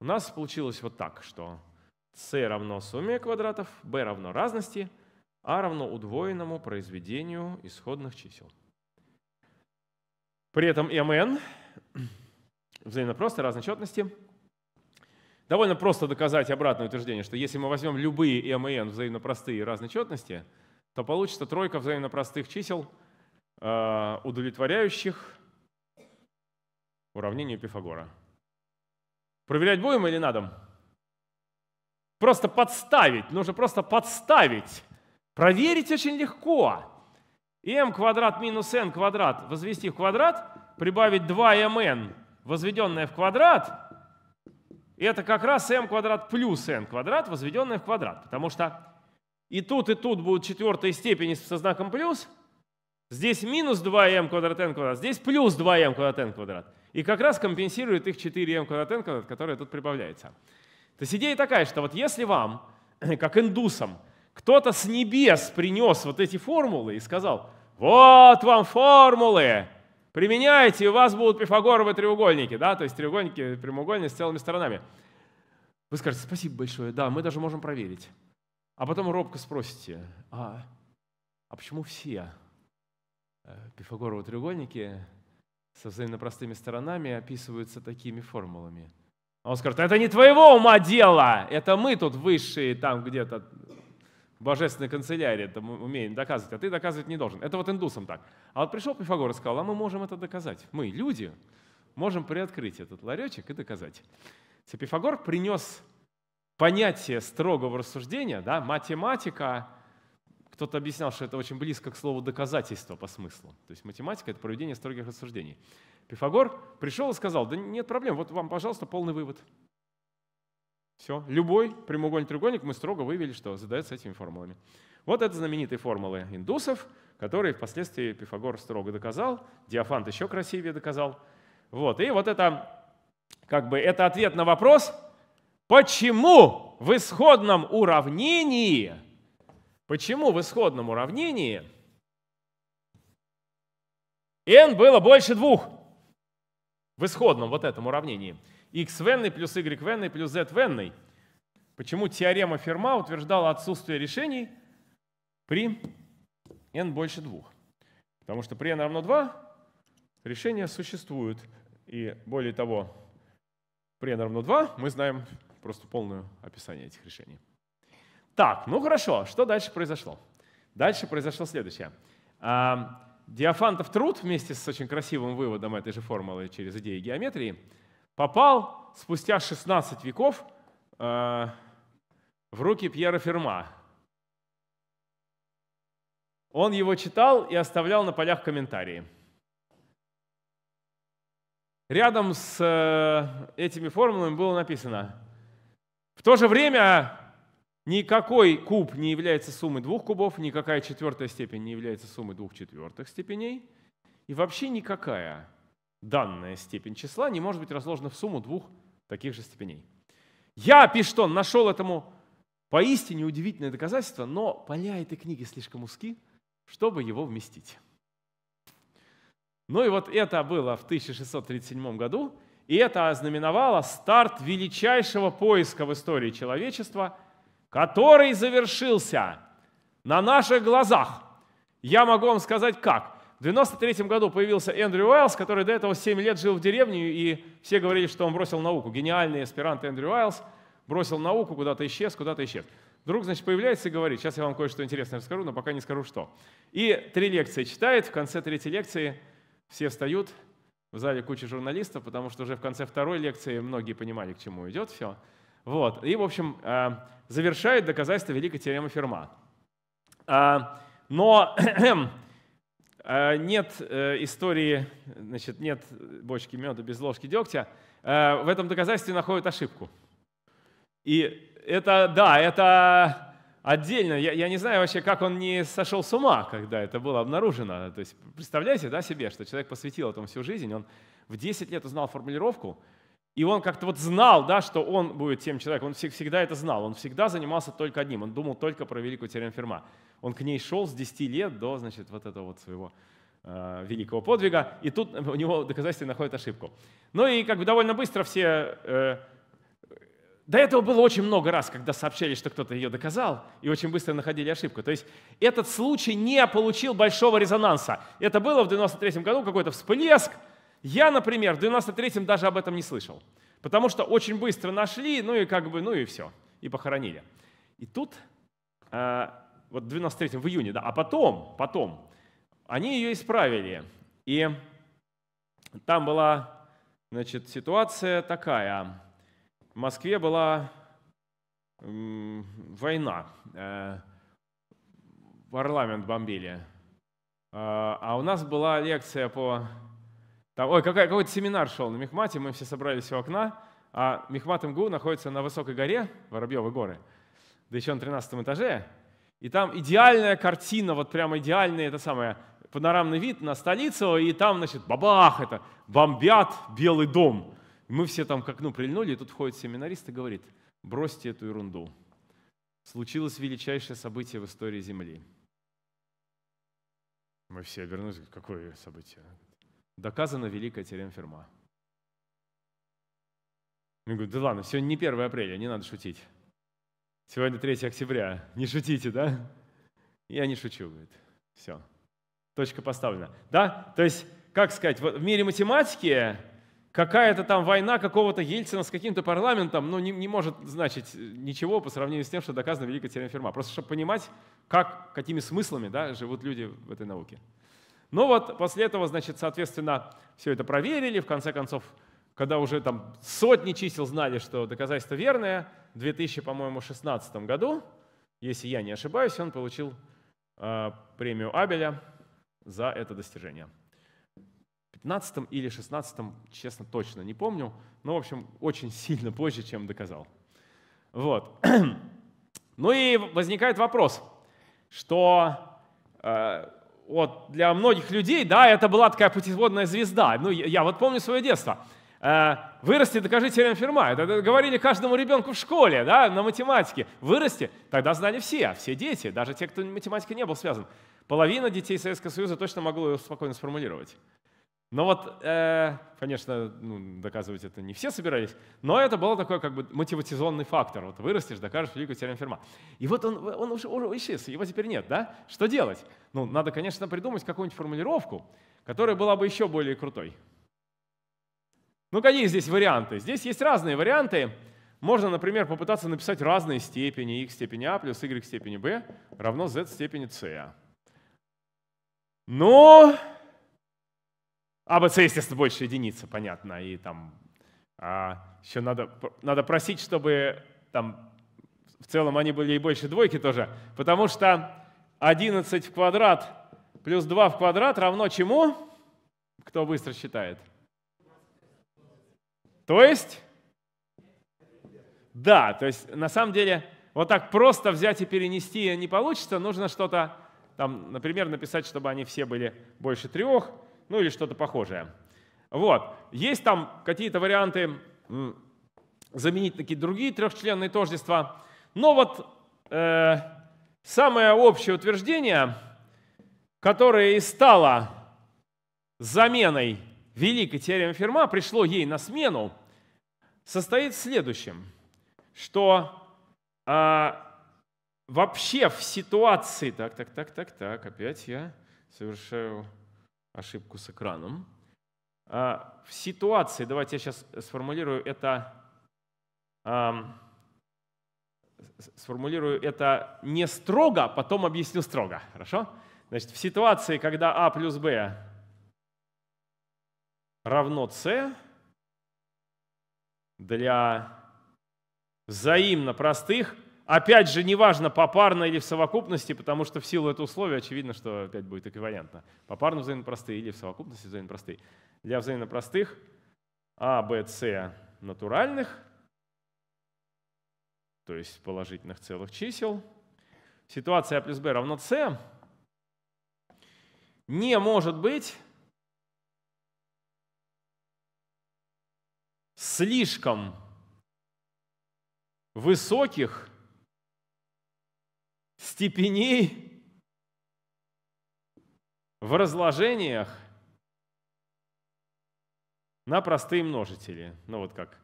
у нас получилось вот так, что с равно сумме квадратов, b равно разности, а равно удвоенному произведению исходных чисел. При этом mn [CLEARS THROAT] взаимно просто разной четности Довольно просто доказать обратное утверждение, что если мы возьмем любые и m и n взаимно простые и четности, то получится тройка взаимно простых чисел, э, удовлетворяющих уравнению Пифагора. Проверять будем или надо? Просто подставить, нужно просто подставить. Проверить очень легко. m квадрат минус n квадрат возвести в квадрат, прибавить 2mn, возведенное в квадрат, и это как раз m квадрат плюс n квадрат, возведенное в квадрат. Потому что и тут, и тут будут четвертой степени со знаком плюс. Здесь минус 2m квадрат n квадрат, здесь плюс 2m квадрат n квадрат. И как раз компенсирует их 4m квадрат n квадрат, которые тут прибавляются. То есть идея такая, что вот если вам, [CLEARS THROAT] как индусам, кто-то с небес принес вот эти формулы и сказал, вот вам формулы, Применяйте, и у вас будут пифагоровые треугольники, да, то есть треугольники прямоугольные с целыми сторонами. Вы скажете, спасибо большое, да, мы даже можем проверить. А потом робко спросите, а, а почему все э, пифагоровые треугольники со взаимно простыми сторонами описываются такими формулами? А он скажет, это не твоего ума дело, это мы тут высшие там где-то божественной канцелярии это мы умеем доказывать, а ты доказывать не должен. Это вот индусам так. А вот пришел Пифагор и сказал, а мы можем это доказать. Мы, люди, можем приоткрыть этот ларечек и доказать. Пифагор принес понятие строгого рассуждения, да, математика, кто-то объяснял, что это очень близко к слову доказательство по смыслу. То есть математика — это проведение строгих рассуждений. Пифагор пришел и сказал, да нет проблем, вот вам, пожалуйста, полный вывод. Все. Любой прямоугольный треугольник мы строго вывели, что задается этими формулами. Вот это знаменитые формулы индусов, которые впоследствии Пифагор строго доказал, Диофант еще красивее доказал. Вот. И вот это, как бы, это ответ на вопрос, почему в исходном уравнении, почему в исходном уравнении n было больше двух в исходном вот этом уравнении – x в плюс y в плюс z в Почему теорема Ферма утверждала отсутствие решений при n больше 2? Потому что при n равно 2 решения существуют. И более того, при n равно 2 мы знаем просто полное описание этих решений. Так, ну хорошо, что дальше произошло? Дальше произошло следующее. А, Диофантов труд вместе с очень красивым выводом этой же формулы через идеи геометрии – попал спустя 16 веков э, в руки Пьера Ферма. Он его читал и оставлял на полях комментарии. Рядом с э, этими формулами было написано, в то же время никакой куб не является суммой двух кубов, никакая четвертая степень не является суммой двух четвертых степеней, и вообще никакая данная степень числа не может быть разложена в сумму двух таких же степеней. Я, Пиштон, нашел этому поистине удивительное доказательство, но поля этой книги слишком узки, чтобы его вместить. Ну и вот это было в 1637 году, и это ознаменовало старт величайшего поиска в истории человечества, который завершился на наших глазах. Я могу вам сказать как. В 1993 году появился Эндрю Уайлс, который до этого 7 лет жил в деревне, и все говорили, что он бросил науку. Гениальный аспирант Эндрю Уайлс бросил науку, куда-то исчез, куда-то исчез. Друг, значит, появляется и говорит, сейчас я вам кое-что интересное расскажу, но пока не скажу что. И три лекции читает, в конце третьей лекции все встают, в зале куча журналистов, потому что уже в конце второй лекции многие понимали, к чему идет все. Вот. И, в общем, э, завершает доказательство великой теоремы Ферма. Э, но [CLEARS THROAT] Э, нет э, истории, значит, нет бочки меда без ложки дегтя. Э, в этом доказательстве находят ошибку. И это, да, это отдельно. Я, я не знаю вообще, как он не сошел с ума, когда это было обнаружено. То есть представляете да, себе, что человек посвятил этому всю жизнь, он в 10 лет узнал формулировку, и он как-то вот знал, да, что он будет тем человеком, он всегда это знал, он всегда занимался только одним, он думал только про великую теорему Ферма. Он к ней шел с 10 лет до, значит, вот этого вот своего э, великого подвига, и тут у него доказательства находят ошибку. Ну и как бы довольно быстро все... Э, до этого было очень много раз, когда сообщали, что кто-то ее доказал, и очень быстро находили ошибку. То есть этот случай не получил большого резонанса. Это было в 93 году какой-то всплеск. Я, например, в 93-м даже об этом не слышал. Потому что очень быстро нашли, ну и как бы, ну и все, и похоронили. И тут э, вот в 93 в июне, да, а потом, потом, они ее исправили. И там была, значит, ситуация такая. В Москве была война. Парламент э, бомбили. А, а у нас была лекция по... Там, ой, какая, какой-то семинар шел на Мехмате, мы все собрались у окна, а Мехмат МГУ находится на высокой горе, Воробьевы горы, да еще на 13 этаже, и там идеальная картина, вот прямо идеальный это самое, панорамный вид на столицу, и там, значит, бабах это, бомбят Белый дом. мы все там к окну прильнули, и тут входит семинарист и говорит, бросьте эту ерунду. Случилось величайшее событие в истории Земли. Мы все обернулись, какое событие? Доказана великая теорема Ферма. Мы говорим, да ладно, сегодня не 1 апреля, не надо шутить. Сегодня 3 октября. Не шутите, да? Я не шучу, говорит. Все. Точка поставлена. Да? То есть, как сказать, вот в мире математики какая-то там война какого-то Ельцина с каким-то парламентом, ну, не, не может значить э, ничего по сравнению с тем, что доказана Великая теорема Ферма. Просто чтобы понимать, как, какими смыслами да, живут люди в этой науке. Ну вот, после этого, значит, соответственно, все это проверили, в конце концов, когда уже там сотни чисел знали, что доказательство верное, в 2000, по-моему, 16 году, если я не ошибаюсь, он получил э, премию Абеля за это достижение. В 15 или 16, честно, точно не помню, но, в общем, очень сильно позже, чем доказал. Вот. [CLEARS THROAT] Ну и возникает вопрос, что э, вот для многих людей, да, это была такая путеводная звезда. Ну, я, я вот помню свое детство – Э, вырасти, докажи теорему Ферма. Это говорили каждому ребенку в школе, да, на математике. Вырасти, тогда знали все, а все дети, даже те, кто математикой не был связан. Половина детей Советского Союза точно могла его спокойно сформулировать. Но вот, э, конечно, ну, доказывать это не все собирались, но это был такой как бы мотивационный фактор. Вот вырастешь, докажешь великую теорему Ферма. И вот он, он уже, уже исчез, его теперь нет, да? Что делать? Ну, надо, конечно, придумать какую-нибудь формулировку, которая была бы еще более крутой. Ну какие здесь варианты? Здесь есть разные варианты. Можно, например, попытаться написать разные степени. x степени a а плюс y степени b равно z степени c. Но ну, а, b, c, естественно, больше единицы, понятно. И там а, еще надо, надо просить, чтобы там в целом они были и больше двойки тоже, потому что 11 в квадрат плюс 2 в квадрат равно чему? Кто быстро считает? То есть, да, то есть на самом деле вот так просто взять и перенести не получится, нужно что-то там, например, написать, чтобы они все были больше трех, ну или что-то похожее. Вот. Есть там какие-то варианты заменить такие другие трехчленные тождества. Но вот э, самое общее утверждение, которое и стало заменой великой теореме Ферма пришло ей на смену, состоит в следующем, что а, вообще в ситуации, так, так, так, так, так, опять я совершаю ошибку с экраном, а, в ситуации, давайте я сейчас сформулирую это, а, сформулирую это не строго, потом объясню строго, хорошо? Значит, в ситуации, когда А плюс Б равно c для взаимно простых, опять же, неважно, попарно или в совокупности, потому что в силу этого условия очевидно, что опять будет эквивалентно. Попарно взаимно простые или в совокупности взаимно простые. Для взаимно простых А, b, c натуральных, то есть положительных целых чисел, ситуация А плюс b равно c не может быть слишком высоких степеней в разложениях на простые множители. Ну вот как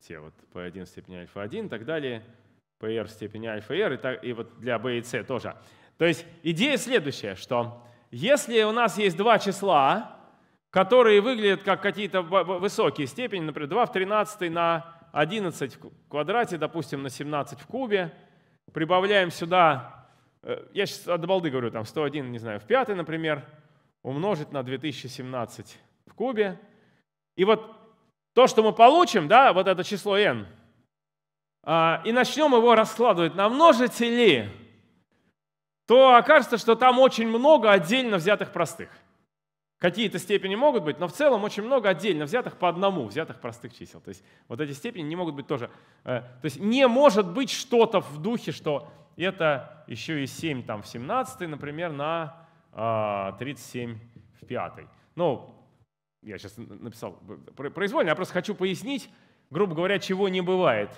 те вот P1 в степени альфа 1 и так далее, PR в степени альфа R и, так, и вот для B и C тоже. То есть идея следующая, что если у нас есть два числа, которые выглядят как какие-то высокие степени, например, 2 в 13 на 11 в квадрате, допустим, на 17 в кубе. Прибавляем сюда, э, я сейчас от балды говорю, там 101, не знаю, в пятый, например, умножить на 2017 в кубе. И вот то, что мы получим, да, вот это число n, а, и начнем его раскладывать на множители, то окажется, что там очень много отдельно взятых простых. Какие-то степени могут быть, но в целом очень много отдельно взятых по одному, взятых простых чисел. То есть вот эти степени не могут быть тоже. Э, то есть не может быть что-то в духе, что это еще и 7 там, в 17, например, на 37 а, в 5. Ну, я сейчас написал произвольно, я просто хочу пояснить, грубо говоря, чего не бывает,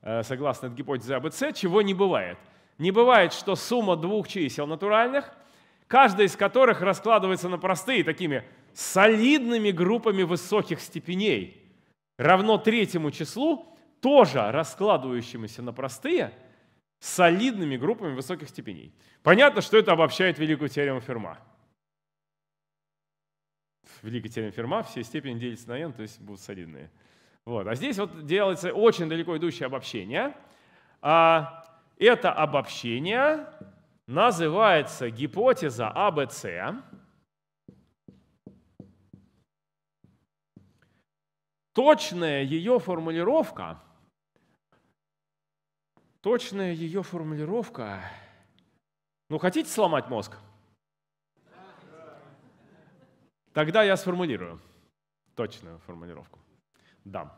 э, согласно гипотезе АБЦ, чего не бывает. Не бывает, что сумма двух чисел натуральных — каждая из которых раскладывается на простые, такими солидными группами высоких степеней, равно третьему числу, тоже раскладывающимися на простые, солидными группами высоких степеней. Понятно, что это обобщает великую теорему Ферма. Великая теорема Ферма, все степени делятся на n, то есть будут солидные. Вот. А здесь вот делается очень далеко идущее обобщение. а Это обобщение называется гипотеза АБЦ. Точная ее формулировка, точная ее формулировка, ну хотите сломать мозг? Тогда я сформулирую точную формулировку. Да.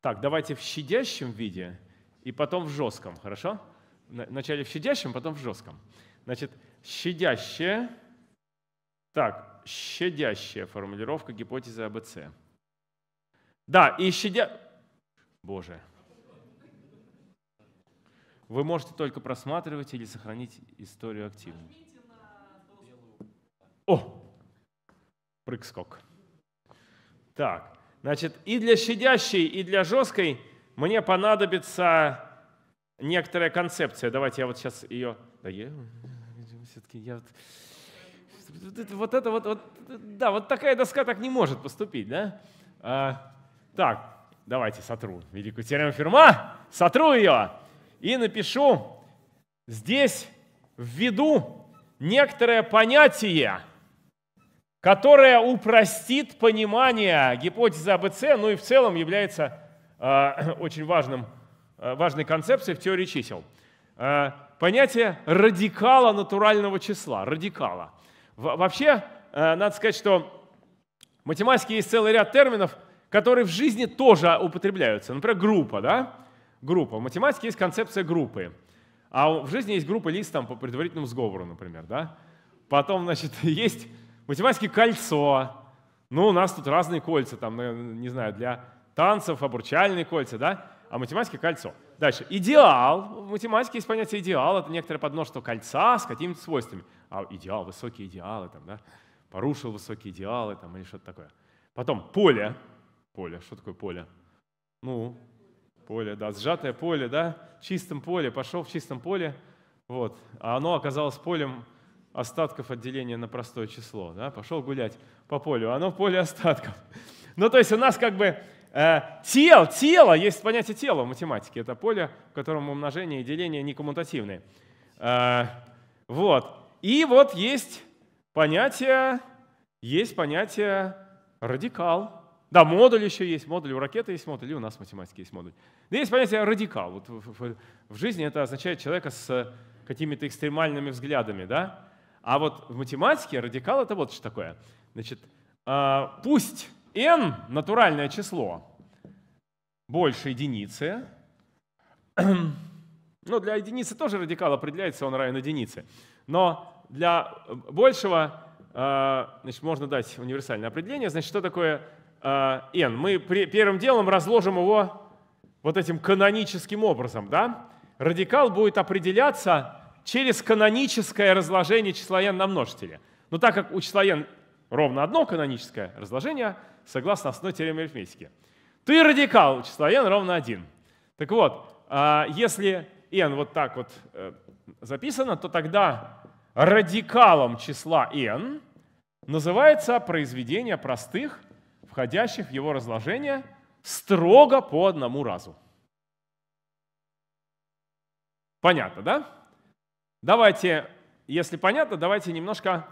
Так, давайте в щадящем виде и потом в жестком, хорошо? Хорошо. Вначале в щадящем, потом в жестком. Значит, щадящее. Так, щадящая формулировка гипотезы АБЦ. Да, и щадя... Боже. Вы можете только просматривать или сохранить историю активно. О! Прыг-скок. Так, значит, и для щадящей, и для жесткой мне понадобится некоторая концепция. Давайте я вот сейчас ее... Да я... Все-таки я вот... Вот это вот, вот... Да, вот такая доска так не может поступить, да? А, так, давайте сотру великую теорему Ферма, сотру ее и напишу здесь введу некоторое понятие, которое упростит понимание гипотезы АБЦ, ну и в целом является э, [CLEARS THROAT] очень важным Э, важной концепции в теории чисел. Э, понятие радикала натурального числа, радикала. Вообще, э, надо сказать, что в математике есть целый ряд терминов, которые в жизни тоже употребляются. Например, группа. Да? группа. В математике есть концепция группы. А в жизни есть группа лиц там, по предварительному сговору, например. Да? Потом, значит, [LAUGHS] есть математики кольцо. Ну, у нас тут разные кольца, там, не знаю, для танцев обручальные кольца, да? а математика — кольцо. Дальше. Идеал. В математике есть понятие идеал. Это некоторое подмножество кольца с какими-то свойствами. А идеал, высокие идеалы, там, да? порушил высокие идеалы там, или что-то такое. Потом поле. Поле. Что такое поле? Ну, поле, да, сжатое поле, да, в чистом поле, пошел в чистом поле, вот, а оно оказалось полем остатков отделения на простое число, да, пошел гулять по полю, а оно поле [LAUGHS] остатков. Ну, то есть у нас как бы Э, тел, тело, есть понятие тела в математике. Это поле, в котором умножение и деление не коммутативны. Э, вот. И вот есть понятие, есть понятие радикал. Да, модуль еще есть, модуль у ракеты есть модуль, и у нас в математике есть модуль. Да есть понятие радикал. Вот в жизни это означает человека с какими-то экстремальными взглядами, да? А вот в математике радикал это вот что такое. Значит, э, пусть n – натуральное число больше единицы. Ну для единицы тоже радикал определяется, он равен единице. Но для большего э, значит, можно дать универсальное определение. Значит, что такое э, n? Мы первым делом разложим его вот этим каноническим образом. Да? Радикал будет определяться через каноническое разложение числа n на множители. Но так как у числа n ровно одно каноническое разложение согласно основной теореме арифметики. То и радикал числа n ровно 1. Так вот, а, если n вот так вот э, записано, то тогда радикалом числа n называется произведение простых, входящих в его разложение строго по одному разу. Понятно, да? Давайте, если понятно, давайте немножко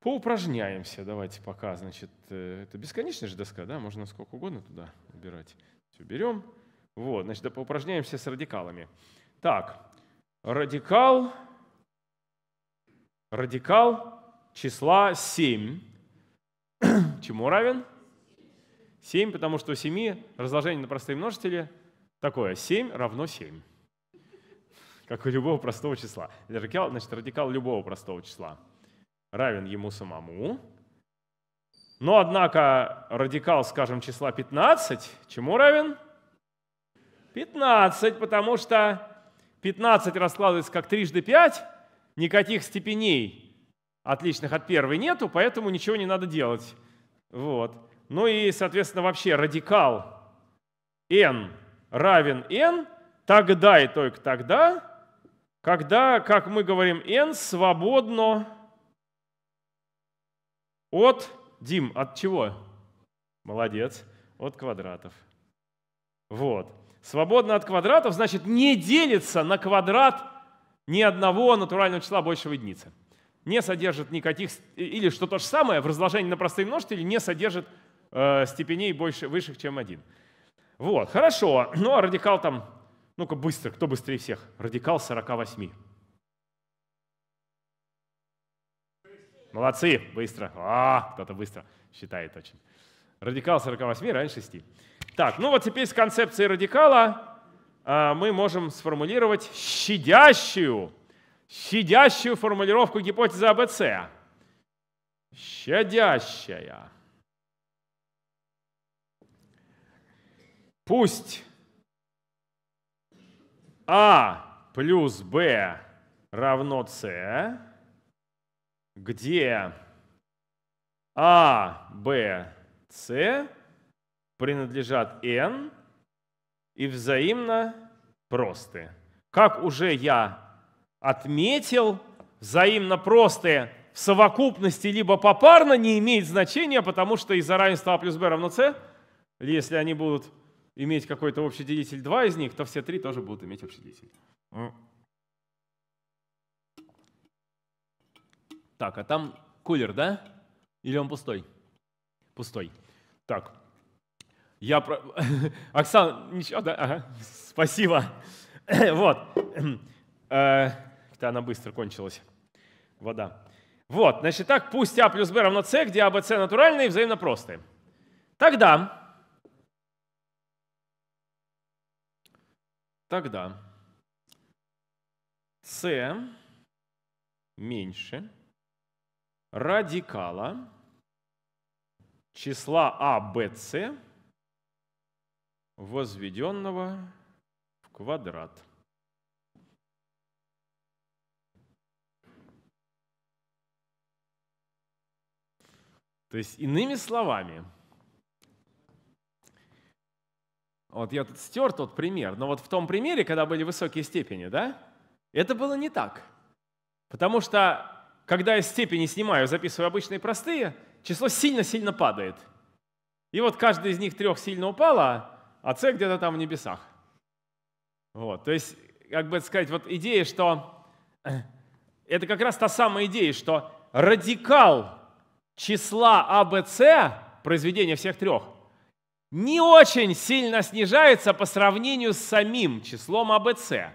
Поупражняемся, давайте пока, значит, э, это бесконечная же доска, да, можно сколько угодно туда убирать. Все берем. Вот, значит, да поупражняемся с радикалами. Так, радикал, радикал числа 7. [CLEARS THROAT] Чему равен? 7, потому что у 7 разложение на простые множители такое. 7 равно 7. Как у любого простого числа. Радикал, значит, радикал любого простого числа равен ему самому. Но, однако, радикал, скажем, числа 15, чему равен? 15, потому что 15 раскладывается как трижды 5, никаких степеней отличных от первой нету, поэтому ничего не надо делать. Вот. Ну и, соответственно, вообще радикал n равен n тогда и только тогда, когда, как мы говорим, n свободно от, Дим, от чего? Молодец, от квадратов. Вот. Свободно от квадратов, значит, не делится на квадрат ни одного натурального числа большего единицы. Не содержит никаких, или что то же самое, в разложении на простые множители не содержит э, степеней больше, высших, чем один. Вот, хорошо. Ну, а радикал там, ну-ка быстро, кто быстрее всех? Радикал 48. Молодцы, быстро. А, кто-то быстро считает очень. Радикал 48 раньше 6. Так, ну вот теперь с концепцией радикала а, мы можем сформулировать щадящую, щадящую формулировку гипотезы АБЦ. Щадящая. Пусть А плюс Б равно С, где А, Б, С принадлежат N и взаимно просты. Как уже я отметил, взаимно простые в совокупности либо попарно не имеет значения, потому что из-за равенства А плюс Б равно С, если они будут иметь какой-то общий делитель 2 из них, то все три тоже будут иметь общий делитель. Ну, Так, а там кулер, да? Или он пустой? Пустой. Так. Я про... [LAUGHS] Оксан, ничего, да? Ага. Спасибо. [COUGHS] вот. [COUGHS] Это она быстро кончилась. Вода. Вот, значит так, пусть А плюс Б равно С, где А, Б, С натуральные и взаимно простые. Тогда, тогда С меньше радикала числа ABC, а, возведенного в квадрат. То есть, иными словами, вот я тут стер тот пример, но вот в том примере, когда были высокие степени, да, это было не так. Потому что когда я степени снимаю, записываю обычные простые, число сильно-сильно падает. И вот каждая из них трех сильно упало, а c а где-то там в небесах. Вот, то есть, как бы сказать, вот идея, что [CLEARS THROAT] это как раз та самая идея, что радикал числа ABC, а, произведения всех трех, не очень сильно снижается по сравнению с самим числом ABC. А,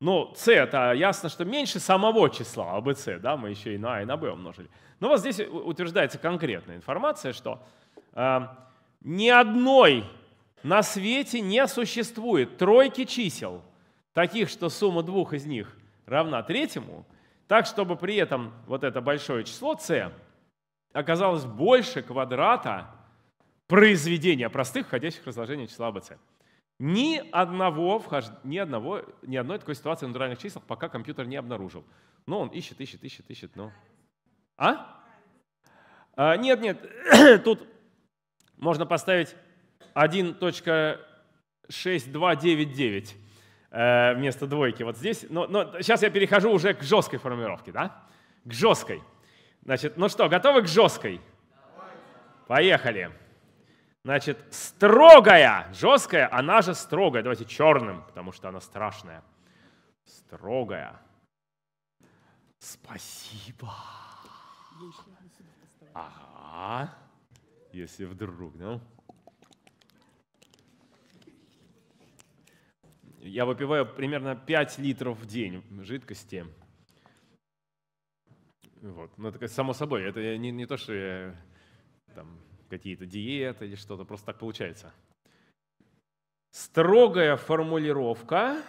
ну, c это ясно, что меньше самого числа abc, а да, мы еще и на a а, и на b умножили. Но вот здесь утверждается конкретная информация, что э, ни одной на свете не существует тройки чисел, таких, что сумма двух из них равна третьему, так, чтобы при этом вот это большое число c оказалось больше квадрата произведения простых входящих разложений числа abc. Ни одного, вхож... ни одного, ни одной такой ситуации в натуральных числах пока компьютер не обнаружил. Но ну, он ищет, ищет, ищет, ищет. Но... А? а? Нет, нет, [CLEARS THROAT] тут можно поставить 1.6299 э, вместо двойки вот здесь. Но, но сейчас я перехожу уже к жесткой формулировке, да? К жесткой. Значит, ну что, готовы к жесткой? Давайте. Поехали. Значит, строгая, жесткая, она же строгая. Давайте черным, потому что она страшная. Строгая. Спасибо. Ага. Если вдруг, ну. Я выпиваю примерно 5 литров в день жидкости. Вот. Ну, это само собой. Это не, не то, что я там какие-то диеты или что-то, просто так получается. Строгая формулировка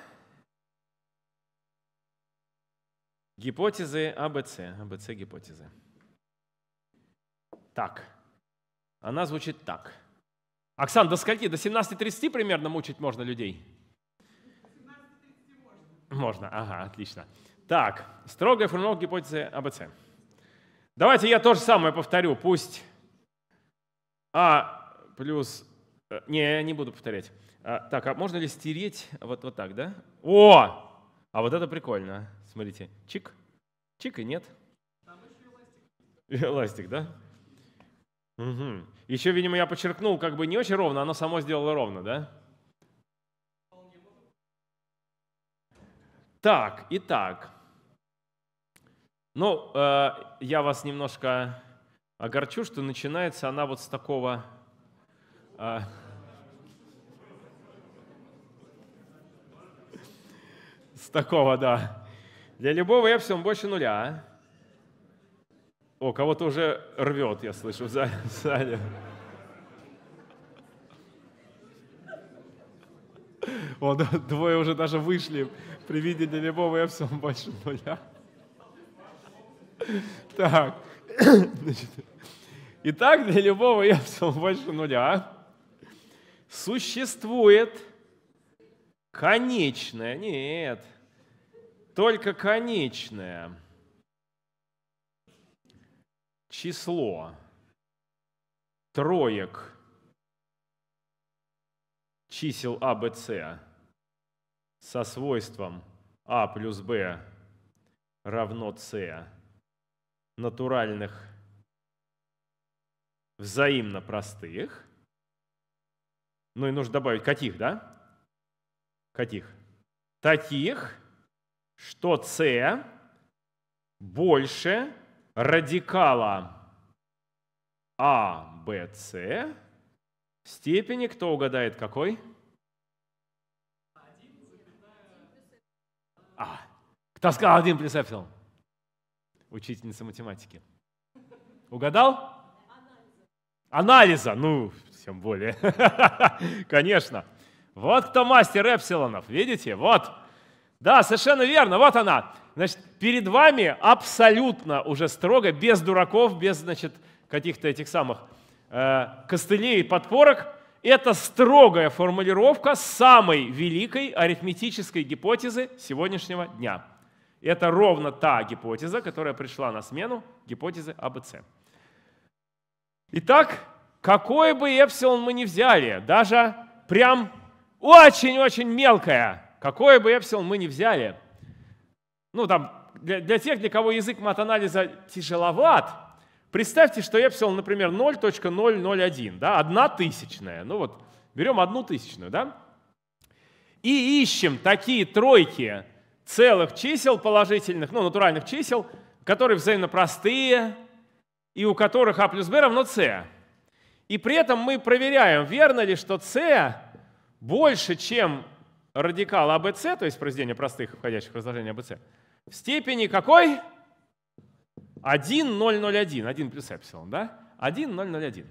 гипотезы АБЦ, АБЦ гипотезы. Так, она звучит так. Оксан, до скольки? До 17.30 примерно мучить можно людей? Можно. ага, отлично. Так, строгая формулировка гипотезы АБЦ. Давайте я то же самое повторю, пусть а плюс... Э, не, не буду повторять. А, так, а можно ли стереть вот, вот так, да? О! А вот это прикольно. Смотрите. Чик. Чик и нет. Там еще эластик. Эластик, да? Угу. Еще, видимо, я подчеркнул, как бы не очень ровно, оно само сделало ровно, да? Так, итак. Ну, э, я вас немножко огорчу, что начинается она вот с такого... А, с такого, да. Для любого эпсилон больше нуля. О, кого-то уже рвет, я слышу, в зале. О, да, двое уже даже вышли при виде для любого эпсилон больше нуля. Так, Итак, для любого я больше нуля существует конечное, нет, только конечное число троек чисел А, Б, С со свойством А плюс Б равно С натуральных, взаимно простых. Ну и нужно добавить каких, да? Каких? Таких, что С больше радикала А, Б, С степени, кто угадает какой? А. Кто сказал 1 плюс эпсилон? учительница математики? Угадал? Анализа, ну, тем более. [LAUGHS] Конечно. Вот кто мастер эпсилонов, видите? Вот. Да, совершенно верно, вот она. Значит, перед вами абсолютно уже строго, без дураков, без, значит, каких-то этих самых э, костылей и подпорок, это строгая формулировка самой великой арифметической гипотезы сегодняшнего дня – это ровно та гипотеза, которая пришла на смену гипотезы АБЦ. Итак, какой бы эпсилон мы ни взяли, даже прям очень-очень мелкое, какое бы эпсилон мы ни взяли, ну там, для, для тех, для кого язык матанализа тяжеловат, представьте, что эпсилон, например, 0.001, да, одна тысячная, ну вот, берем одну тысячную, да, и ищем такие тройки, целых чисел положительных, ну, натуральных чисел, которые взаимно простые и у которых а плюс b равно c. И при этом мы проверяем, верно ли, что c больше, чем радикал abc, а то есть произведение простых входящих в разложение abc, а в степени какой? 1, 0, 0, 1, 1 плюс эпсилон, да? 1, 0, 0, 1.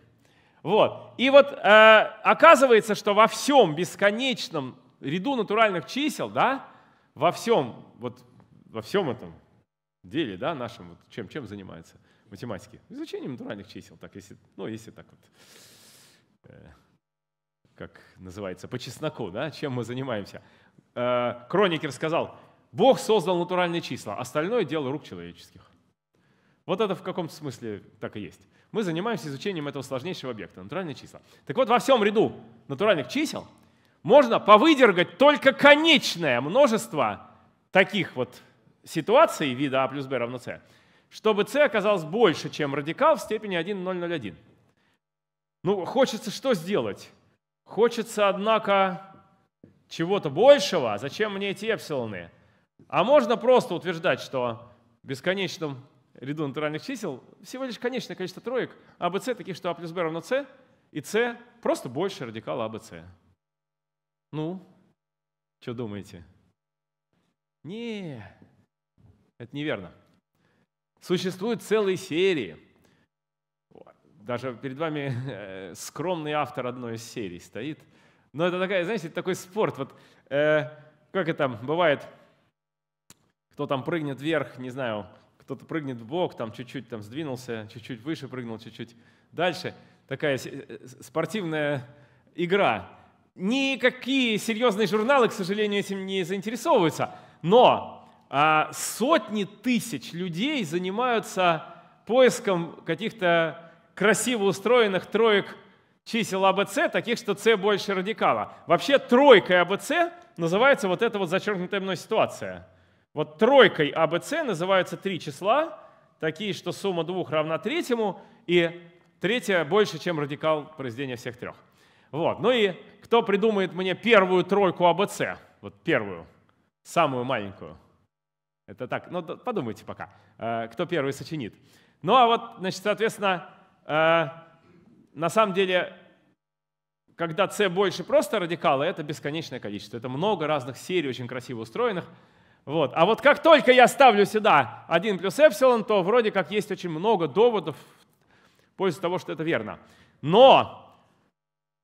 Вот. И вот э, оказывается, что во всем бесконечном ряду натуральных чисел, да, во всем, вот во всем этом деле, да, нашем, вот чем, чем занимается математики? Изучением натуральных чисел, так, если, ну, если так вот, э, как называется, по чесноку, да, чем мы занимаемся. Э, Кроникер сказал, Бог создал натуральные числа, остальное дело рук человеческих. Вот это в каком-то смысле так и есть. Мы занимаемся изучением этого сложнейшего объекта, натуральные числа. Так вот, во всем ряду натуральных чисел – можно повыдергать только конечное множество таких вот ситуаций вида А плюс Б равно С, чтобы С оказалось больше, чем радикал в степени 1,001. Ну, хочется что сделать? Хочется, однако, чего-то большего. А зачем мне эти эпсилоны? А можно просто утверждать, что в бесконечном ряду натуральных чисел всего лишь конечное количество троек А, Б, С таких, что А плюс Б равно С, и С просто больше радикала А, Б, С. Ну, что думаете? Не, это неверно. Существуют целые серии. Даже перед вами э, скромный автор одной из серий стоит. Но это такая, знаете, такой спорт. Вот э, как это бывает, кто там прыгнет вверх, не знаю, кто-то прыгнет в бок, там чуть-чуть там сдвинулся, чуть-чуть выше прыгнул, чуть-чуть дальше. Такая э, э, спортивная игра. Никакие серьезные журналы, к сожалению, этим не заинтересовываются. Но а, сотни тысяч людей занимаются поиском каких-то красиво устроенных троек чисел АБЦ, таких, что С больше радикала. Вообще тройкой АБЦ называется вот эта вот зачеркнутая мной ситуация. Вот тройкой АБЦ называются три числа, такие, что сумма двух равна третьему, и третье больше, чем радикал произведения всех трех. Вот. Ну и кто придумает мне первую тройку АБЦ? Вот первую, самую маленькую. Это так, ну подумайте пока, э, кто первый сочинит. Ну а вот, значит, соответственно, э, на самом деле, когда c больше просто радикала, это бесконечное количество. Это много разных серий, очень красиво устроенных. Вот. А вот как только я ставлю сюда 1 плюс эпсилон, то вроде как есть очень много доводов в пользу того, что это верно. Но,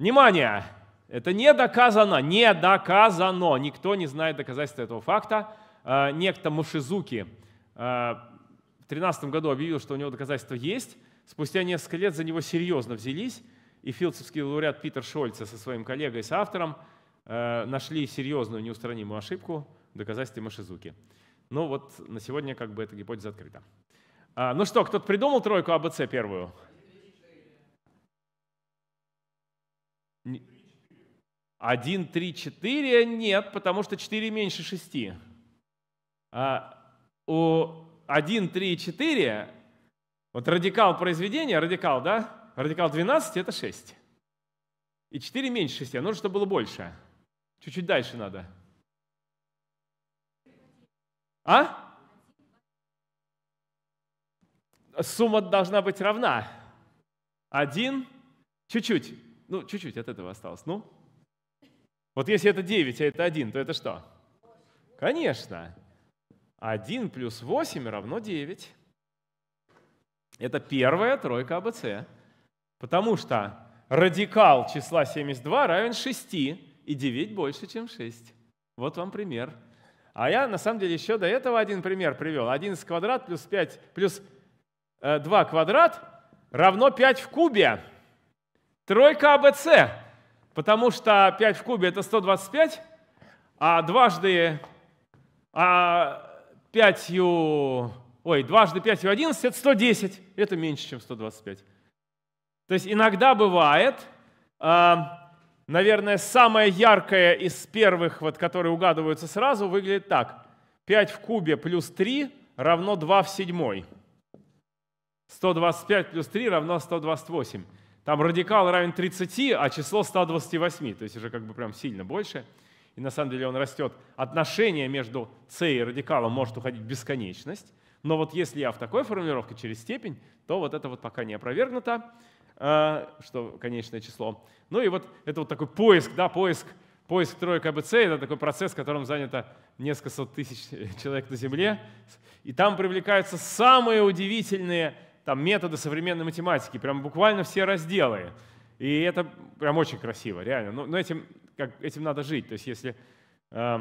внимание, это не доказано, не доказано. Никто не знает доказательства этого факта. Э, некто Мушизуки э, в 2013 году объявил, что у него доказательства есть. Спустя несколько лет за него серьезно взялись. И филдсовский лауреат Питер Шольце со своим коллегой, с автором, э, нашли серьезную неустранимую ошибку в доказательстве Машизуки. Ну вот на сегодня как бы эта гипотеза открыта. Ну что, кто-то придумал тройку АБЦ первую? 1, 3, 4 нет, потому что 4 меньше 6. А у 1, 3, 4, вот радикал произведения, радикал, да? Радикал 12 это 6. И 4 меньше 6, а нужно, чтобы было больше. Чуть-чуть дальше надо. А? Сумма должна быть равна. 1, чуть-чуть, ну чуть-чуть от этого осталось, ну, вот если это 9, а это 1, то это что? Конечно. 1 плюс 8 равно 9. Это первая тройка АБЦ. Потому что радикал числа 72 равен 6, и 9 больше, чем 6. Вот вам пример. А я, на самом деле, еще до этого один пример привел. 11 квадрат плюс 5 плюс 2 э, квадрат равно 5 в кубе. Тройка АБЦ. Потому что 5 в кубе – это 125, а дважды а 5 Ой, дважды 5 в 11 – это 110. Это меньше, чем 125. То есть иногда бывает, а, наверное, самое яркое из первых, вот, которые угадываются сразу, выглядит так. 5 в кубе плюс 3 равно 2 в седьмой. 125 плюс 3 равно 128. Там радикал равен 30, а число 128, то есть уже как бы прям сильно больше. И на самом деле он растет. Отношение между c и радикалом может уходить в бесконечность. Но вот если я в такой формулировке через степень, то вот это вот пока не опровергнуто, э, что конечное число. Ну и вот это вот такой поиск, да, поиск, поиск троек abc, это такой процесс, которым занято несколько сот тысяч э, человек на Земле. И там привлекаются самые удивительные там методы современной математики, прям буквально все разделы. И это прям очень красиво, реально. Но, ну, но ну, этим, как, этим надо жить. То есть если, э,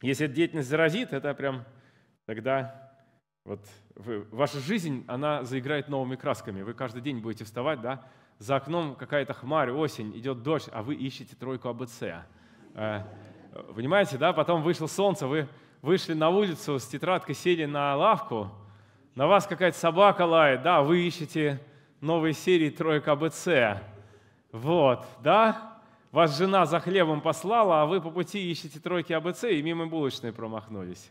если эта деятельность заразит, это прям тогда вот вы, ваша жизнь, она заиграет новыми красками. Вы каждый день будете вставать, да, за окном какая-то хмарь, осень, идет дождь, а вы ищете тройку АБЦ. Э, понимаете, да, потом вышло солнце, вы вышли на улицу с тетрадкой, сели на лавку – на вас какая-то собака лает, да, вы ищете новой серии тройка АБЦ. Вот, да? Вас жена за хлебом послала, а вы по пути ищете тройки АБЦ и мимо булочной промахнулись.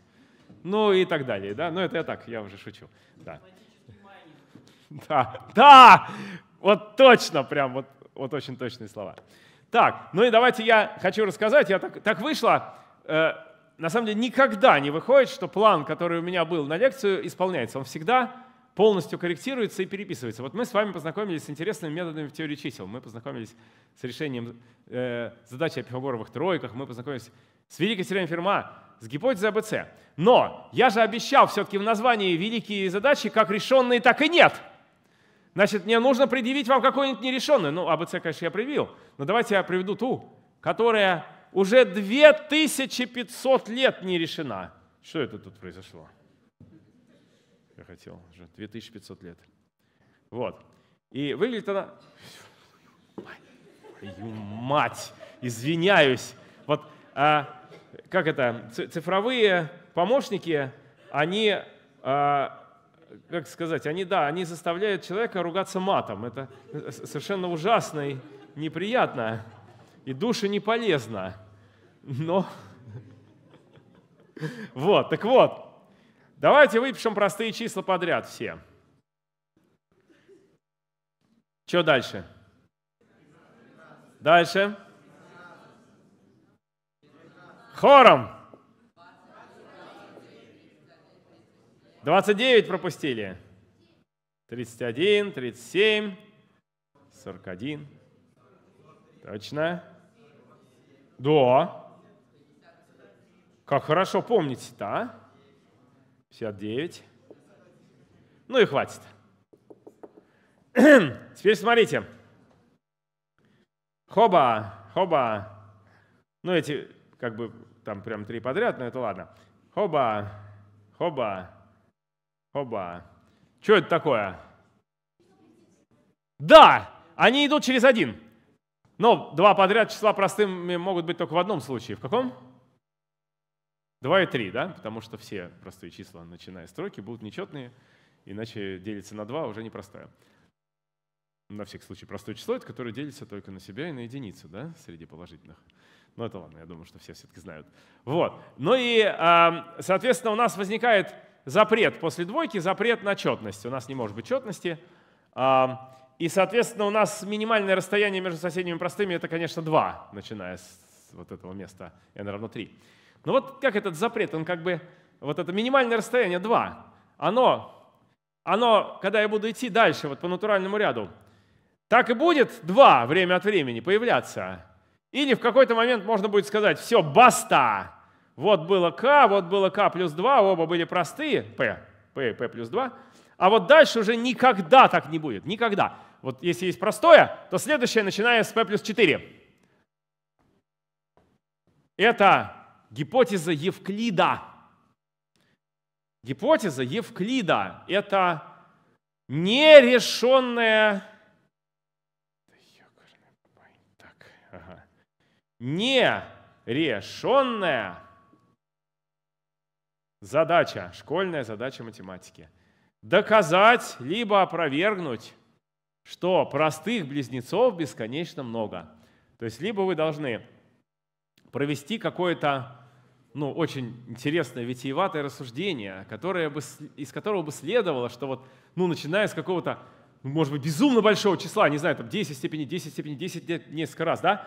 Ну и так далее, да? Ну это я так, я уже шучу. Да. Да, да, вот точно прям, вот, вот очень точные слова. Так, ну и давайте я хочу рассказать, я так, так вышло, э, на самом деле никогда не выходит, что план, который у меня был на лекцию, исполняется. Он всегда полностью корректируется и переписывается. Вот мы с вами познакомились с интересными методами в теории чисел. Мы познакомились с решением э, задачи о пифагоровых тройках, мы познакомились с великой теоремой Ферма, с гипотезой АБЦ. Но я же обещал все-таки в названии великие задачи как решенные, так и нет. Значит, мне нужно предъявить вам какую-нибудь нерешенную. Ну, АБЦ, конечно, я привил, но давайте я приведу ту, которая уже 2500 лет не решена. Что это тут произошло? Я хотел, уже 2500 лет. Вот. И выглядит она... Мать, извиняюсь. Вот а, как это, цифровые помощники, они, а, как сказать, они, да, они заставляют человека ругаться матом. Это совершенно ужасно и неприятно, и душе не полезно. Но... Вот, так вот. Давайте выпишем простые числа подряд все. Что дальше? Дальше. Хором. 29 пропустили. 31, 37, 41. Точно. Да. Как хорошо помните да? а? 59. Ну и хватит. [CLEARS THROAT] Теперь смотрите. Хоба, хоба. Ну эти, как бы, там прям три подряд, но это ладно. Хоба, хоба, хоба. Что это такое? Да, они идут через один. Но два подряд числа простыми могут быть только в одном случае. В каком? 2 и 3, да? Потому что все простые числа, начиная с строки, будут нечетные, иначе делится на 2 а уже непростая. На всякий случай, простое число — это которое делится только на себя и на единицу, да, среди положительных. Но ну, это ладно, я думаю, что все все-таки знают. Вот. Ну и, соответственно, у нас возникает запрет после двойки, запрет на четность. У нас не может быть четности. И, соответственно, у нас минимальное расстояние между соседними простыми — это, конечно, 2, начиная с вот этого места n равно 3. Но ну вот как этот запрет, он как бы, вот это минимальное расстояние 2, оно, оно, когда я буду идти дальше, вот по натуральному ряду, так и будет 2 время от времени появляться. Или в какой-то момент можно будет сказать, все, баста, вот было к, вот было к плюс 2, оба были простые, п п п плюс 2, а вот дальше уже никогда так не будет, никогда. Вот если есть простое, то следующее, начиная с p плюс 4. Это гипотеза Евклида. Гипотеза Евклида – это нерешенная нерешенная задача, школьная задача математики. Доказать, либо опровергнуть, что простых близнецов бесконечно много. То есть либо вы должны провести какое-то ну, очень интересное, витиеватое рассуждение, которое бы, из которого бы следовало, что вот, ну, начиная с какого-то, ну, может быть, безумно большого числа, не знаю, там 10 степени, 10 степени, 10 несколько раз, да,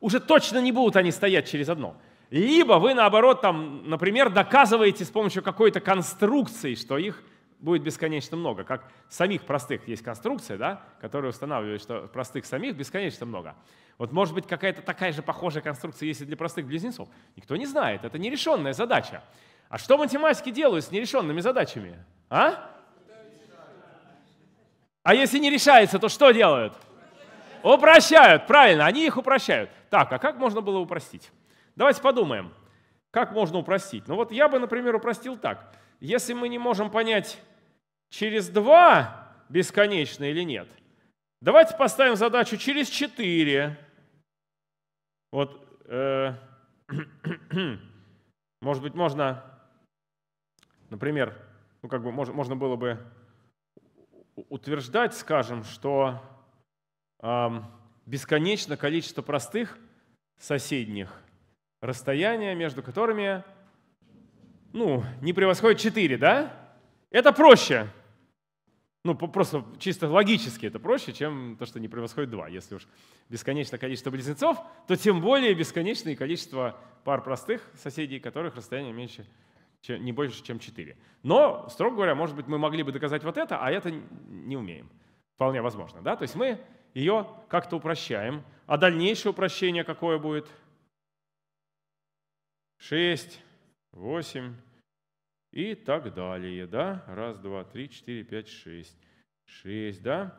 уже точно не будут они стоять через одно. Либо вы, наоборот, там, например, доказываете с помощью какой-то конструкции, что их будет бесконечно много. Как самих простых есть конструкция, да, которая устанавливает, что простых самих бесконечно много. Вот может быть какая-то такая же похожая конструкция есть и для простых близнецов. Никто не знает, это нерешенная задача. А что математики делают с нерешенными задачами? А? А если не решается, то что делают? Упрощают, правильно, они их упрощают. Так, а как можно было упростить? Давайте подумаем, как можно упростить. Ну вот я бы, например, упростил так. Если мы не можем понять, через 2 бесконечно или нет, давайте поставим задачу через 4 вот, э, [CLEARS THROAT] может быть, можно, например, ну как бы можно, можно было бы утверждать, скажем, что э, бесконечно количество простых соседних, расстояния между которыми ну, не превосходит 4, да? Это проще, ну, просто чисто логически это проще, чем то, что не превосходит 2. Если уж бесконечное количество близнецов, то тем более бесконечное количество пар простых соседей, которых расстояние меньше, чем, не больше, чем 4. Но, строго говоря, может быть, мы могли бы доказать вот это, а это не умеем. Вполне возможно. Да? То есть мы ее как-то упрощаем. А дальнейшее упрощение какое будет? 6, 8, и так далее, да? Раз, два, три, четыре, пять, шесть. Шесть, да?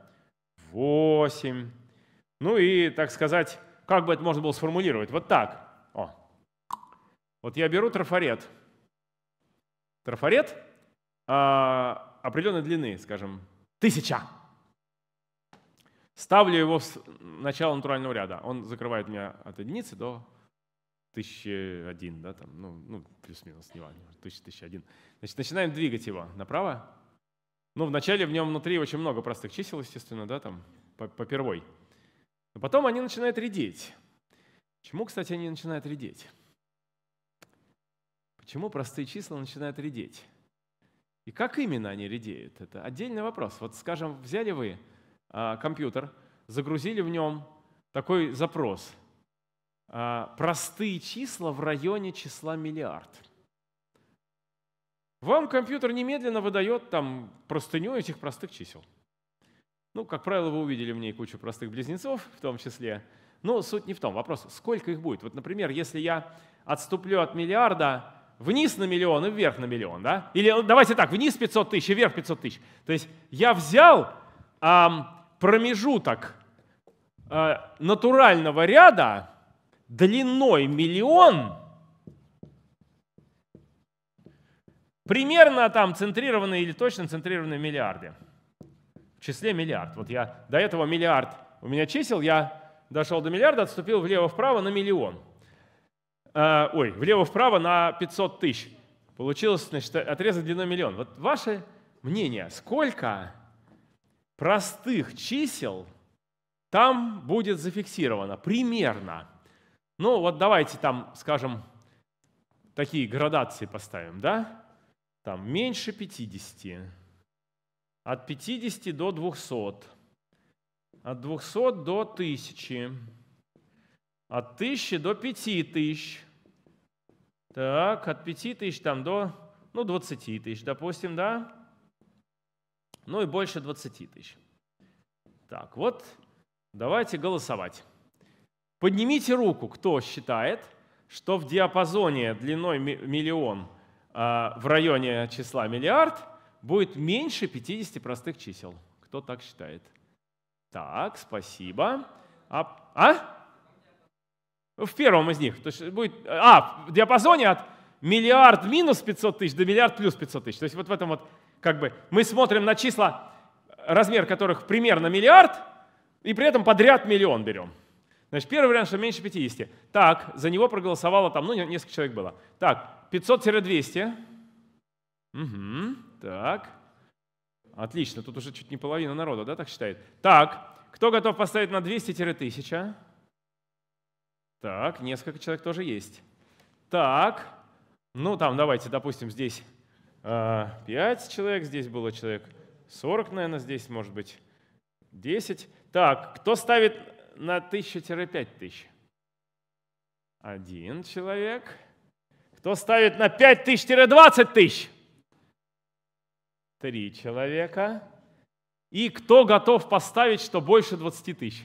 Восемь. Ну и, так сказать, как бы это можно было сформулировать? Вот так. О. Вот я беру трафарет. Трафарет а, определенной длины, скажем, тысяча. Ставлю его в начало натурального ряда. Он закрывает меня от единицы до 1001, да, там, ну, ну плюс-минус, не важно, 1000, 1001. Значит, начинаем двигать его направо. Ну, вначале в нем внутри очень много простых чисел, естественно, да, там, по, по первой. Но потом они начинают редеть. Почему, кстати, они начинают редеть? Почему простые числа начинают редеть? И как именно они редеют? Это отдельный вопрос. Вот, скажем, взяли вы а, компьютер, загрузили в нем такой запрос – а, простые числа в районе числа миллиард. Вам компьютер немедленно выдает там простыню этих простых чисел. Ну, как правило, вы увидели в ней кучу простых близнецов в том числе. Но суть не в том. Вопрос, сколько их будет? Вот, например, если я отступлю от миллиарда вниз на миллион и вверх на миллион, да? Или ну, давайте так, вниз 500 тысяч и вверх 500 тысяч. То есть я взял эм, промежуток э, натурального ряда, длиной миллион, примерно там центрированные или точно центрированные миллиарды. В числе миллиард. Вот я до этого миллиард у меня чисел, я дошел до миллиарда, отступил влево-вправо на миллион. Э, ой, влево-вправо на 500 тысяч. Получилось, значит, отрезать длиной миллион. Вот ваше мнение, сколько простых чисел там будет зафиксировано примерно – ну вот давайте там, скажем, такие градации поставим, да? Там меньше 50, от 50 до 200, от 200 до 1000, от 1000 до 5000, так, от 5000 там до, ну, 20 тысяч, допустим, да? Ну и больше 20 тысяч. Так, вот давайте голосовать. Поднимите руку, кто считает, что в диапазоне длиной миллион а, в районе числа миллиард будет меньше 50 простых чисел. Кто так считает? Так, спасибо. А? а? В первом из них. То есть будет, а, в диапазоне от миллиард минус 500 тысяч до миллиард плюс 500 тысяч. То есть вот в этом вот как бы мы смотрим на числа, размер которых примерно миллиард, и при этом подряд миллион берем. Значит, первый вариант, что меньше 50. Так, за него проголосовало там, ну, несколько человек было. Так, 500-200. Угу, так. Отлично, тут уже чуть не половина народа, да, так считает? Так, кто готов поставить на 200-1000? Так, несколько человек тоже есть. Так, ну там давайте, допустим, здесь э, 5 человек, здесь было человек 40, наверное, здесь может быть 10. Так, кто ставит на 1000-5 тысяч? Один человек. Кто ставит на 5 тысяч-20 тысяч? Три человека. И кто готов поставить, что больше 20 тысяч?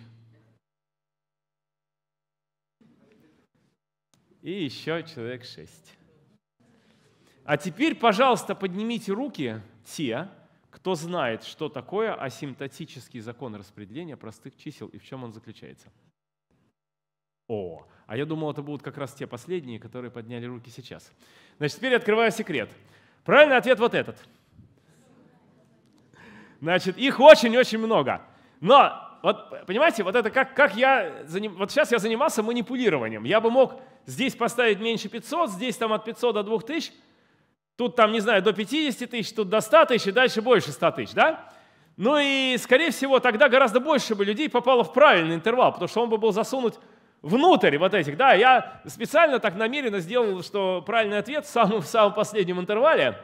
И еще человек 6. А теперь, пожалуйста, поднимите руки те, кто знает, что такое асимптотический закон распределения простых чисел и в чем он заключается? О, а я думал, это будут как раз те последние, которые подняли руки сейчас. Значит, теперь открываю секрет. Правильный ответ вот этот. Значит, их очень-очень много. Но вот, понимаете, вот это как, как я, вот сейчас я занимался манипулированием. Я бы мог здесь поставить меньше 500, здесь там от 500 до 2000, Тут там, не знаю, до 50 тысяч, тут до 100 тысяч, и дальше больше 100 тысяч, да? Ну и, скорее всего, тогда гораздо больше бы людей попало в правильный интервал, потому что он бы был засунуть внутрь вот этих, да? Я специально так намеренно сделал, что правильный ответ в самом, в самом последнем интервале,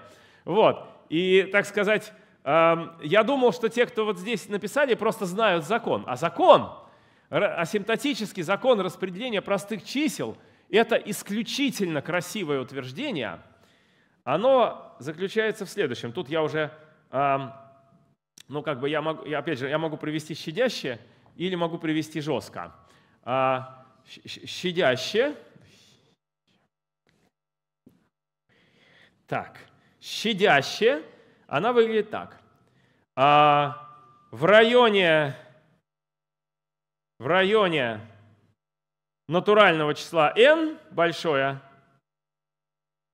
вот. И, так сказать, эм, я думал, что те, кто вот здесь написали, просто знают закон. А закон, асимптотический закон распределения простых чисел, это исключительно красивое утверждение – оно заключается в следующем. Тут я уже, ну как бы я могу, я, опять же, я могу привести щадящее или могу привести жестко. А, щадящее. Так, щадящее, она выглядит так. А, в районе, в районе натурального числа n большое –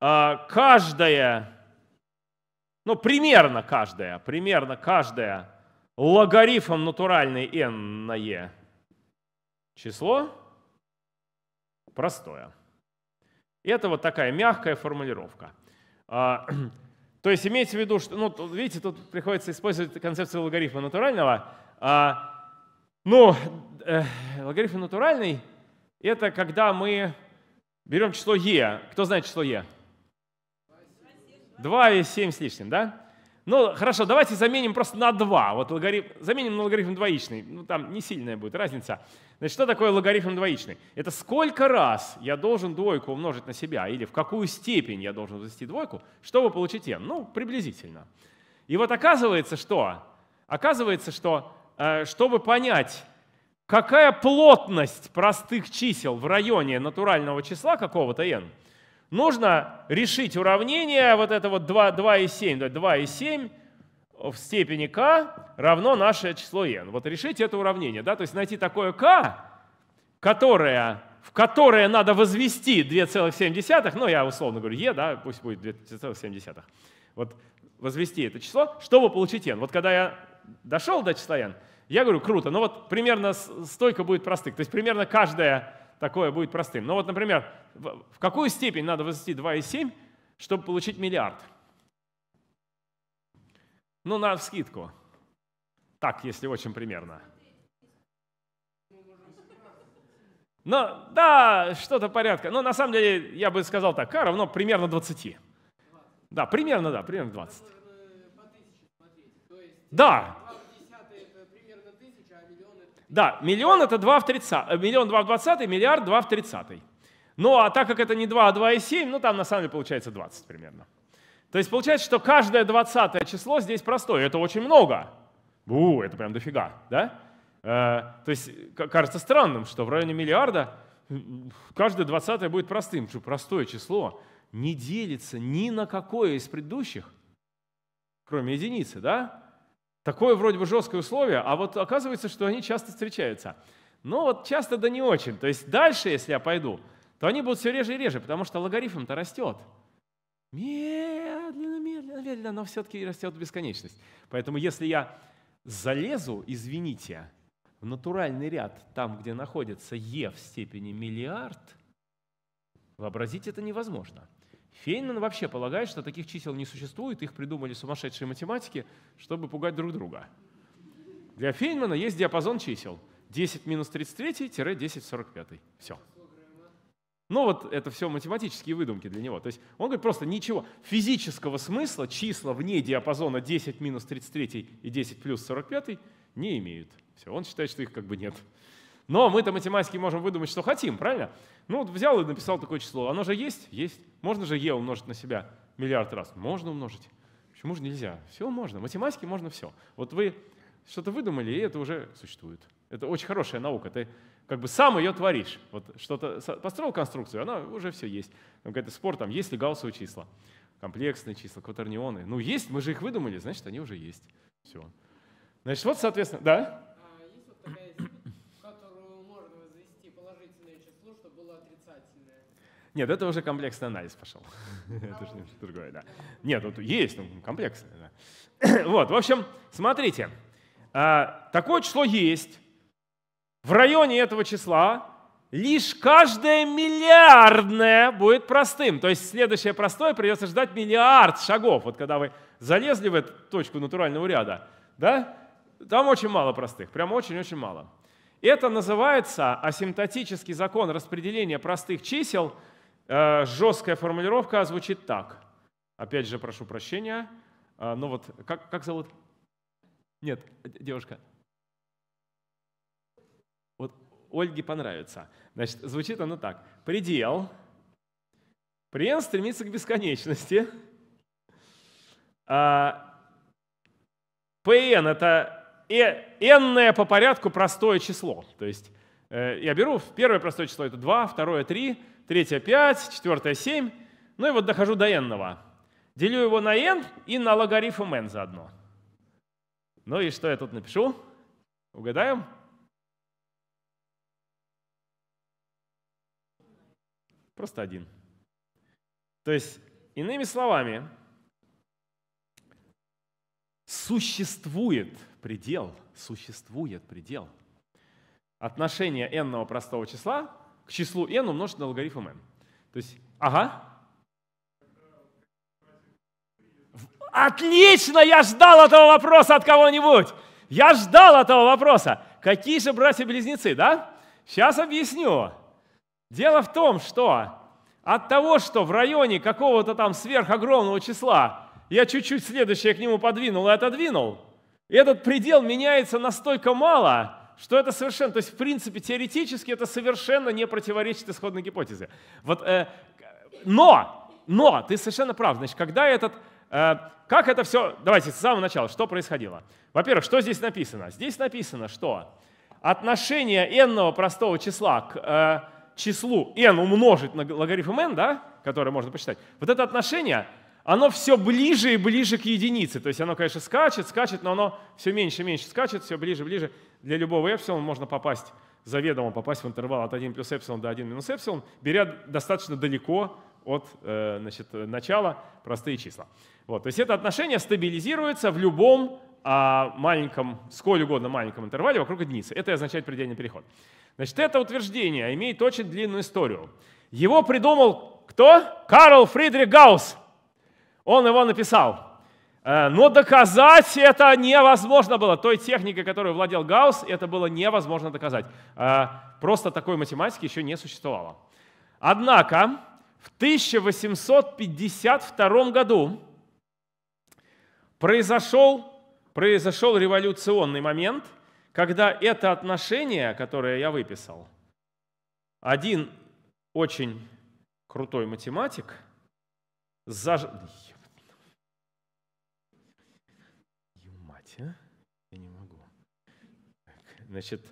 а, каждая, ну, примерно каждая, примерно каждая логарифм натуральный n на e число простое. Это вот такая мягкая формулировка. А, [CLEARS THROAT] то есть имеется в виду, что, ну, видите, тут приходится использовать концепцию логарифма натурального. А, ну, э, логарифм натуральный – это когда мы берем число e. Кто знает число e? 2,7 с лишним, да? Ну, хорошо, давайте заменим просто на 2. Вот логарифм, заменим на логарифм двоичный. Ну, там не сильная будет разница. Значит, что такое логарифм двоичный? Это сколько раз я должен двойку умножить на себя, или в какую степень я должен возвести двойку, чтобы получить n? Ну, приблизительно. И вот оказывается, что? Оказывается, что э, чтобы понять, какая плотность простых чисел в районе натурального числа какого-то n, нужно решить уравнение вот это вот 2, 2 и 7. 2 и 7 в степени k равно наше число n. Вот решить это уравнение. Да? То есть найти такое k, которое, в которое надо возвести 2,7, ну я условно говорю e, да, пусть будет 2,7. Вот возвести это число, чтобы получить n. Вот когда я дошел до числа n, я говорю, круто, но ну, вот примерно столько будет простых. То есть примерно каждая такое будет простым. Но вот, например, в какую степень надо возвести 2,7, чтобы получить миллиард? Ну, на скидку. Так, если очень примерно. Но, ну, да, что-то порядка. Но ну, на самом деле я бы сказал так, К равно примерно 20. Да, примерно, да, примерно 20. Э, да, да, миллион это 2 в 30, э, миллион 2 в 20, миллиард 2 в 30. Ну а так как это не 2, а 2,7, ну там на самом деле получается 20 примерно. То есть получается, что каждое 20 число здесь простое, это очень много. Бу, это прям дофига, да? Э, то есть э, кажется странным, что в районе миллиарда каждое 20 будет простым, что простое число не делится ни на какое из предыдущих, кроме единицы, да? Такое вроде бы жесткое условие, а вот оказывается, что они часто встречаются. Но вот часто да не очень. То есть дальше, если я пойду, то они будут все реже и реже, потому что логарифм-то растет. Медленно, медленно, медленно, но все-таки растет бесконечность. Поэтому если я залезу, извините, в натуральный ряд, там, где находится е в степени миллиард, вообразить это невозможно. Фейнман вообще полагает, что таких чисел не существует, их придумали сумасшедшие математики, чтобы пугать друг друга. Для Фейнмана есть диапазон чисел 10 минус 33-10 45. Все. Но вот это все математические выдумки для него. То есть он говорит просто ничего физического смысла числа вне диапазона 10 минус 33 и 10 плюс 45 не имеют. Все, он считает, что их как бы нет. Но мы-то математики можем выдумать, что хотим, правильно? Ну вот взял и написал такое число. Оно же есть? Есть. Можно же Е умножить на себя миллиард раз? Можно умножить. Почему же нельзя? Все можно. Математики можно все. Вот вы что-то выдумали, и это уже существует. Это очень хорошая наука. Ты как бы сам ее творишь. Вот что-то построил конструкцию, она уже все есть. Там какой-то спор, там есть ли гауссовые числа, комплексные числа, кватернионы. Ну есть, мы же их выдумали, значит, они уже есть. Все. Значит, вот, соответственно, да? А, есть вот такая Нет, это уже комплексный анализ пошел. [LAUGHS] это же немножко другое, да. Нет, вот есть, ну, комплексный, да. [CLEARS THROAT] вот, в общем, смотрите. А, такое число есть. В районе этого числа лишь каждое миллиардное будет простым. То есть следующее простое придется ждать миллиард шагов. Вот когда вы залезли в эту точку натурального ряда, да, там очень мало простых, прям очень-очень мало. Это называется асимптотический закон распределения простых чисел – Э, жесткая формулировка звучит так. Опять же, прошу прощения. Э, но ну вот, как, как зовут? Нет, э, девушка. Вот Ольге понравится. Значит, звучит оно так. Предел. Прен стремится к бесконечности. Pn – это энное по порядку простое число. То есть Э, я беру первое простое число, это 2, второе 3, третье 5, четвертое 7. Ну и вот дохожу до n. Делю его на n и на логарифм n заодно. Ну и что я тут напишу? Угадаем? Просто один. То есть, иными словами, существует предел, существует предел – отношение n простого числа к числу n умножить на логарифм n. То есть, ага. Отлично, я ждал этого вопроса от кого-нибудь. Я ждал этого вопроса. Какие же братья-близнецы, да? Сейчас объясню. Дело в том, что от того, что в районе какого-то там сверхогромного числа я чуть-чуть следующее к нему подвинул и отодвинул, этот предел меняется настолько мало, что это совершенно, то есть в принципе теоретически это совершенно не противоречит исходной гипотезе. Вот, э, но, но, ты совершенно прав, значит, когда этот, э, как это все, давайте с самого начала, что происходило? Во-первых, что здесь написано? Здесь написано, что отношение n простого числа к э, числу n умножить на логарифм n, да, которое можно посчитать, вот это отношение, оно все ближе и ближе к единице. То есть оно, конечно, скачет, скачет, но оно все меньше и меньше скачет, все ближе и ближе для любого эпсилона можно попасть, заведомо попасть в интервал от 1 плюс эпсилон до 1 минус эпсилон, беря достаточно далеко от э, значит, начала простые числа. Вот. То есть это отношение стабилизируется в любом а, маленьком, сколь угодно маленьком интервале вокруг единицы. Это и означает предельный переход. Значит, это утверждение имеет очень длинную историю. Его придумал кто? Карл Фридрих Гаусс. Он его написал. Э, но доказать это невозможно было. Той техникой, которую владел Гаусс, это было невозможно доказать. Э, просто такой математики еще не существовало. Однако в 1852 году произошел, произошел революционный момент, когда это отношение, которое я выписал, один очень крутой математик, заж... Значит,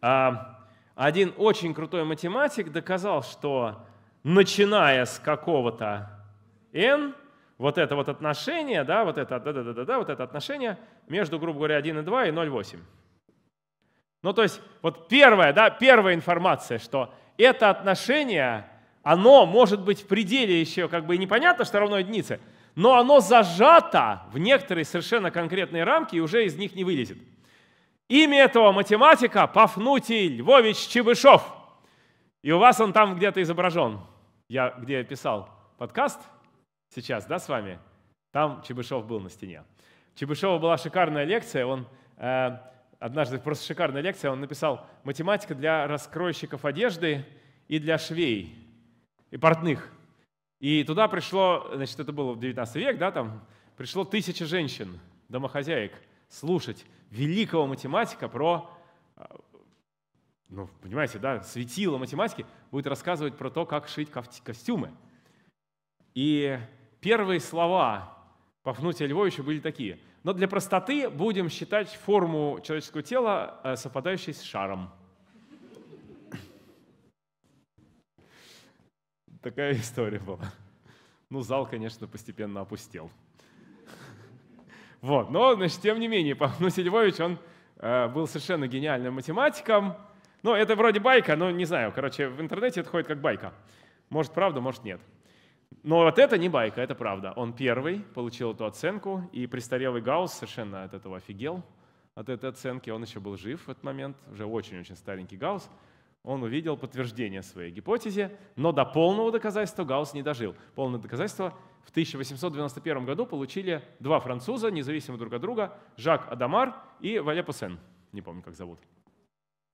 а, один очень крутой математик доказал, что начиная с какого-то n, вот это вот отношение, да, вот это, да, да, да, да, вот это отношение между, грубо говоря, 1 и 2 и 0,8. Ну, то есть, вот первая, да, первая информация, что это отношение, оно может быть в пределе еще как бы непонятно, что равно единице, но оно зажато в некоторые совершенно конкретные рамки и уже из них не вылезет. Имя этого математика Пафнутий Львович Чебышев. И у вас он там где-то изображен. Я где писал подкаст сейчас, да, с вами? Там Чебышев был на стене. Чебышева была шикарная лекция, он э, однажды, просто шикарная лекция, он написал «Математика для раскройщиков одежды и для швей и портных». И туда пришло, значит, это было в 19 век, да, там, пришло тысяча женщин, домохозяек – слушать великого математика про, э, ну, понимаете, да, светило математики, будет рассказывать про то, как шить костюмы. И первые слова Пафнутия Львовича были такие. Но для простоты будем считать форму человеческого тела, э, совпадающей с шаром. Такая [LAUGHS] история была. Ну, зал, конечно, постепенно опустел. Вот. Но, значит, тем не менее, [LAUGHS] Павнус Львович, он э, был совершенно гениальным математиком. Ну, это вроде байка, но не знаю. Короче, в интернете это ходит как байка. Может, правда, может, нет. Но вот это не байка, это правда. Он первый получил эту оценку, и престарелый Гаусс совершенно от этого офигел, от этой оценки. Он еще был жив в этот момент, уже очень-очень старенький Гаусс. Он увидел подтверждение своей гипотезе, но до полного доказательства Гаусс не дожил. Полное доказательство в 1891 году получили два француза, независимо друг от друга, Жак Адамар и Валя Пуссен, не помню, как зовут,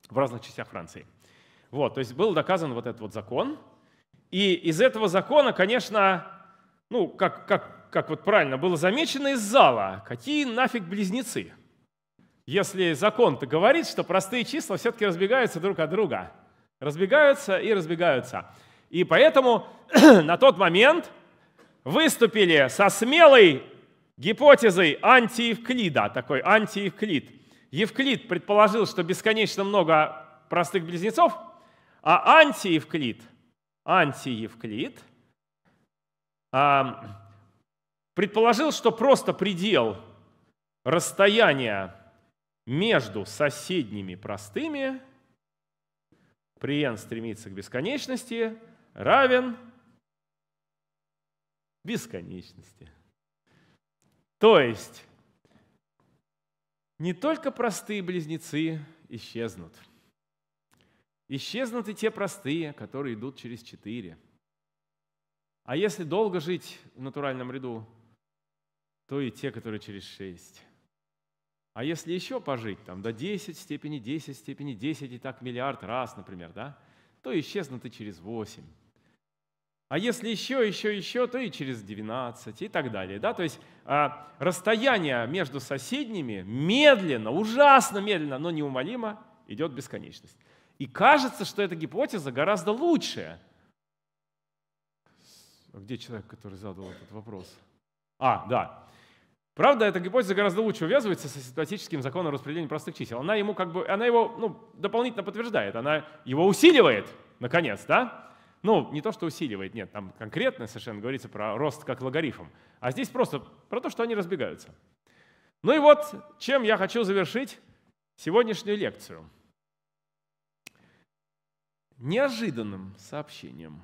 в разных частях Франции. Вот, то есть был доказан вот этот вот закон. И из этого закона, конечно, ну, как, как, как вот правильно было замечено из зала, какие нафиг близнецы, если закон-то говорит, что простые числа все-таки разбегаются друг от друга. Разбегаются и разбегаются. И поэтому [CLEARS THROAT] на тот момент выступили со смелой гипотезой антиевклида, такой антиевклид. Евклид предположил, что бесконечно много простых близнецов, а антиевклид, антиевклид а, предположил, что просто предел расстояния между соседними простыми при n стремится к бесконечности равен бесконечности. То есть не только простые близнецы исчезнут. Исчезнут и те простые, которые идут через четыре. А если долго жить в натуральном ряду, то и те, которые через шесть. А если еще пожить там до 10 степени, 10 степени, 10 и так миллиард раз, например, да, то исчезнут и через восемь а если еще, еще, еще, то и через 12 и так далее. Да? То есть а, расстояние между соседними медленно, ужасно медленно, но неумолимо идет бесконечность. И кажется, что эта гипотеза гораздо лучше. А где человек, который задал этот вопрос? А, да. Правда, эта гипотеза гораздо лучше увязывается со ситуатическим законом распределения простых чисел. Она, ему как бы, она его ну, дополнительно подтверждает, она его усиливает, наконец, да? ну, не то, что усиливает, нет, там конкретно совершенно говорится про рост как логарифм, а здесь просто про то, что они разбегаются. Ну и вот, чем я хочу завершить сегодняшнюю лекцию. Неожиданным сообщением.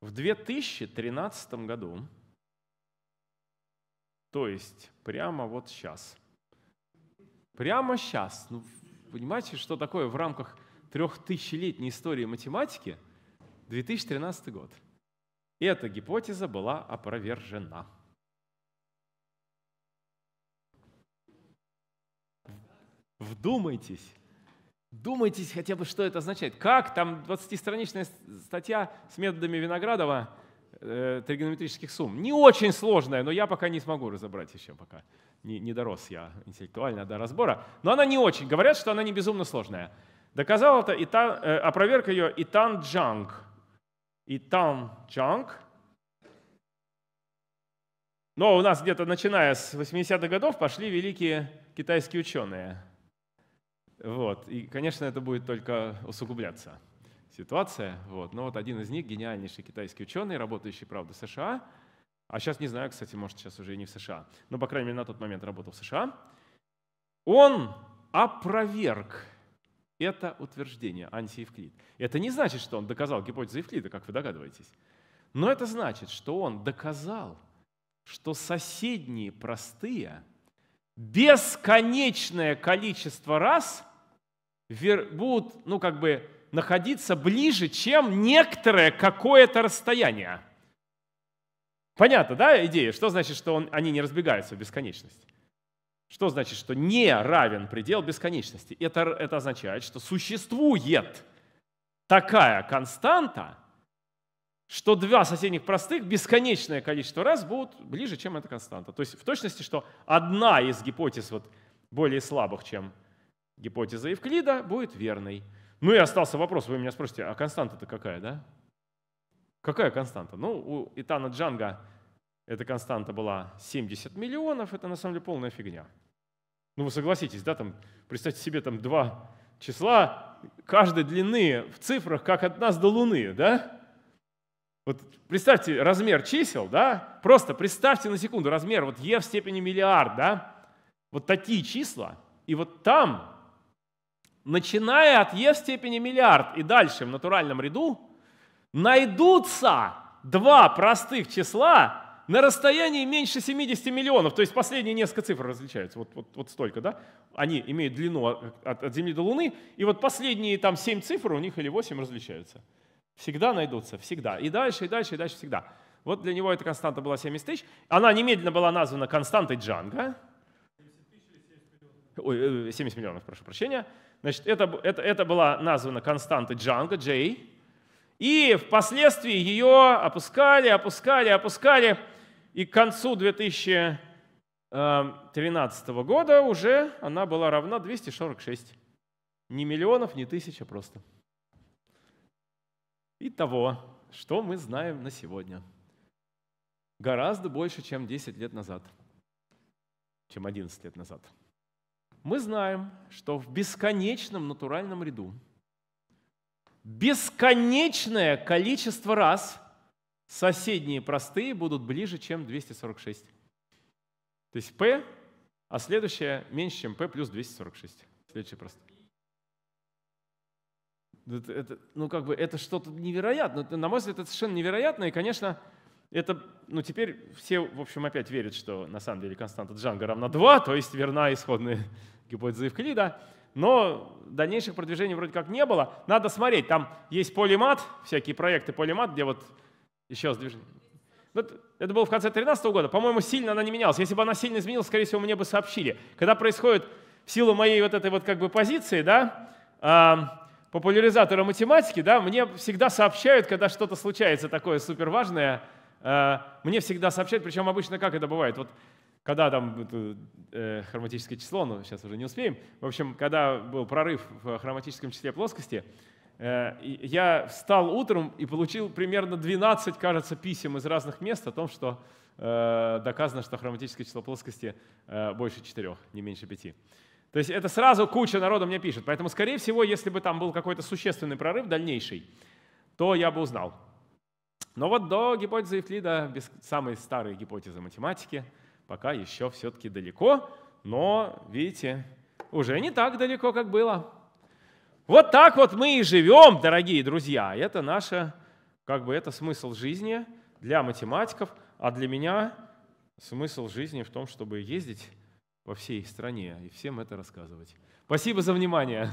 В 2013 году, то есть прямо вот сейчас, прямо сейчас, ну, понимаете, что такое в рамках трехтысячелетней истории математики 2013 год. И эта гипотеза была опровержена. Вдумайтесь. Думайтесь хотя бы, что это означает. Как там 20-страничная статья с методами Виноградова э, тригонометрических сумм? Не очень сложная, но я пока не смогу разобрать еще пока. Не, не дорос я интеллектуально до разбора. Но она не очень. Говорят, что она не безумно сложная. Доказал это Итан, э, опроверг ее Итан Джанг. Итан Джанг. Но у нас где-то начиная с 80-х годов пошли великие китайские ученые. Вот. И, конечно, это будет только усугубляться ситуация. Вот. Но вот один из них, гениальнейший китайский ученый, работающий, правда, в США, а сейчас не знаю, кстати, может, сейчас уже и не в США, но, по крайней мере, на тот момент работал в США, он опроверг это утверждение антиевклид. Это не значит, что он доказал гипотезу Евклида, как вы догадываетесь. Но это значит, что он доказал, что соседние простые бесконечное количество раз будут, ну как бы, находиться ближе, чем некоторое какое-то расстояние. Понятно, да, идея? Что значит, что он, они не разбегаются в бесконечность? Что значит, что не равен предел бесконечности? Это, это означает, что существует такая константа, что два соседних простых бесконечное количество раз будут ближе, чем эта константа. То есть в точности, что одна из гипотез вот более слабых, чем гипотеза Евклида, будет верной. Ну и остался вопрос, вы меня спросите, а константа-то какая, да? Какая константа? Ну, у Итана Джанга эта константа была 70 миллионов, это на самом деле полная фигня. Ну вы согласитесь, да, там, представьте себе там два числа, каждой длины в цифрах, как от нас до Луны, да? Вот представьте размер чисел, да? Просто представьте на секунду размер, вот Е в степени миллиард, да? Вот такие числа, и вот там, начиная от Е в степени миллиард и дальше в натуральном ряду, найдутся два простых числа, на расстоянии меньше 70 миллионов, то есть последние несколько цифр различаются, вот, вот, вот столько, да? Они имеют длину от, от Земли до Луны, и вот последние там 7 цифр у них или 8 различаются. Всегда найдутся, всегда. И дальше, и дальше, и дальше всегда. Вот для него эта константа была 70 тысяч. Она немедленно была названа константой Джанга. 70, 70 э, миллионов, прошу прощения. Значит, это, это, это была названа константа Джанга, J. И впоследствии ее опускали, опускали, опускали и к концу 2013 э, года уже она была равна 246. Не миллионов, не тысяча просто. И того, что мы знаем на сегодня. Гораздо больше, чем 10 лет назад, чем 11 лет назад. Мы знаем, что в бесконечном натуральном ряду бесконечное количество раз соседние простые будут ближе, чем 246. То есть P, а следующее меньше, чем P плюс 246. Следующее простое. Ну, это, это, ну, как бы это что-то невероятное. На мой взгляд, это совершенно невероятно. И, конечно, это, ну, теперь все, в общем, опять верят, что на самом деле константа Джанга равна 2, то есть верна исходная [LAUGHS] гипотеза Евклида. Но дальнейших продвижений вроде как не было. Надо смотреть, там есть полимат, всякие проекты полимат, где вот еще раз движение. Вот Это было в конце 2013 года. По-моему, сильно она не менялась. Если бы она сильно изменилась, скорее всего, мне бы сообщили. Когда происходит в силу моей вот этой вот как бы позиции, да, популяризатора математики, да, мне всегда сообщают, когда что-то случается такое супер важное. Э, мне всегда сообщают, причем обычно как это бывает, вот когда там э, хроматическое число, но ну, сейчас уже не успеем, в общем, когда был прорыв в хроматическом числе плоскости, Э, я встал утром и получил примерно 12, кажется, писем из разных мест о том, что э, доказано, что хроматическое число плоскости э, больше 4, не меньше 5. То есть это сразу куча народа мне пишет. Поэтому, скорее всего, если бы там был какой-то существенный прорыв дальнейший, то я бы узнал. Но вот до гипотезы Евклида, без самой старой гипотезы математики, пока еще все-таки далеко, но, видите, уже не так далеко, как было. Вот так вот мы и живем, дорогие друзья. Это наша, как бы это смысл жизни для математиков, а для меня смысл жизни в том, чтобы ездить по всей стране и всем это рассказывать. Спасибо за внимание.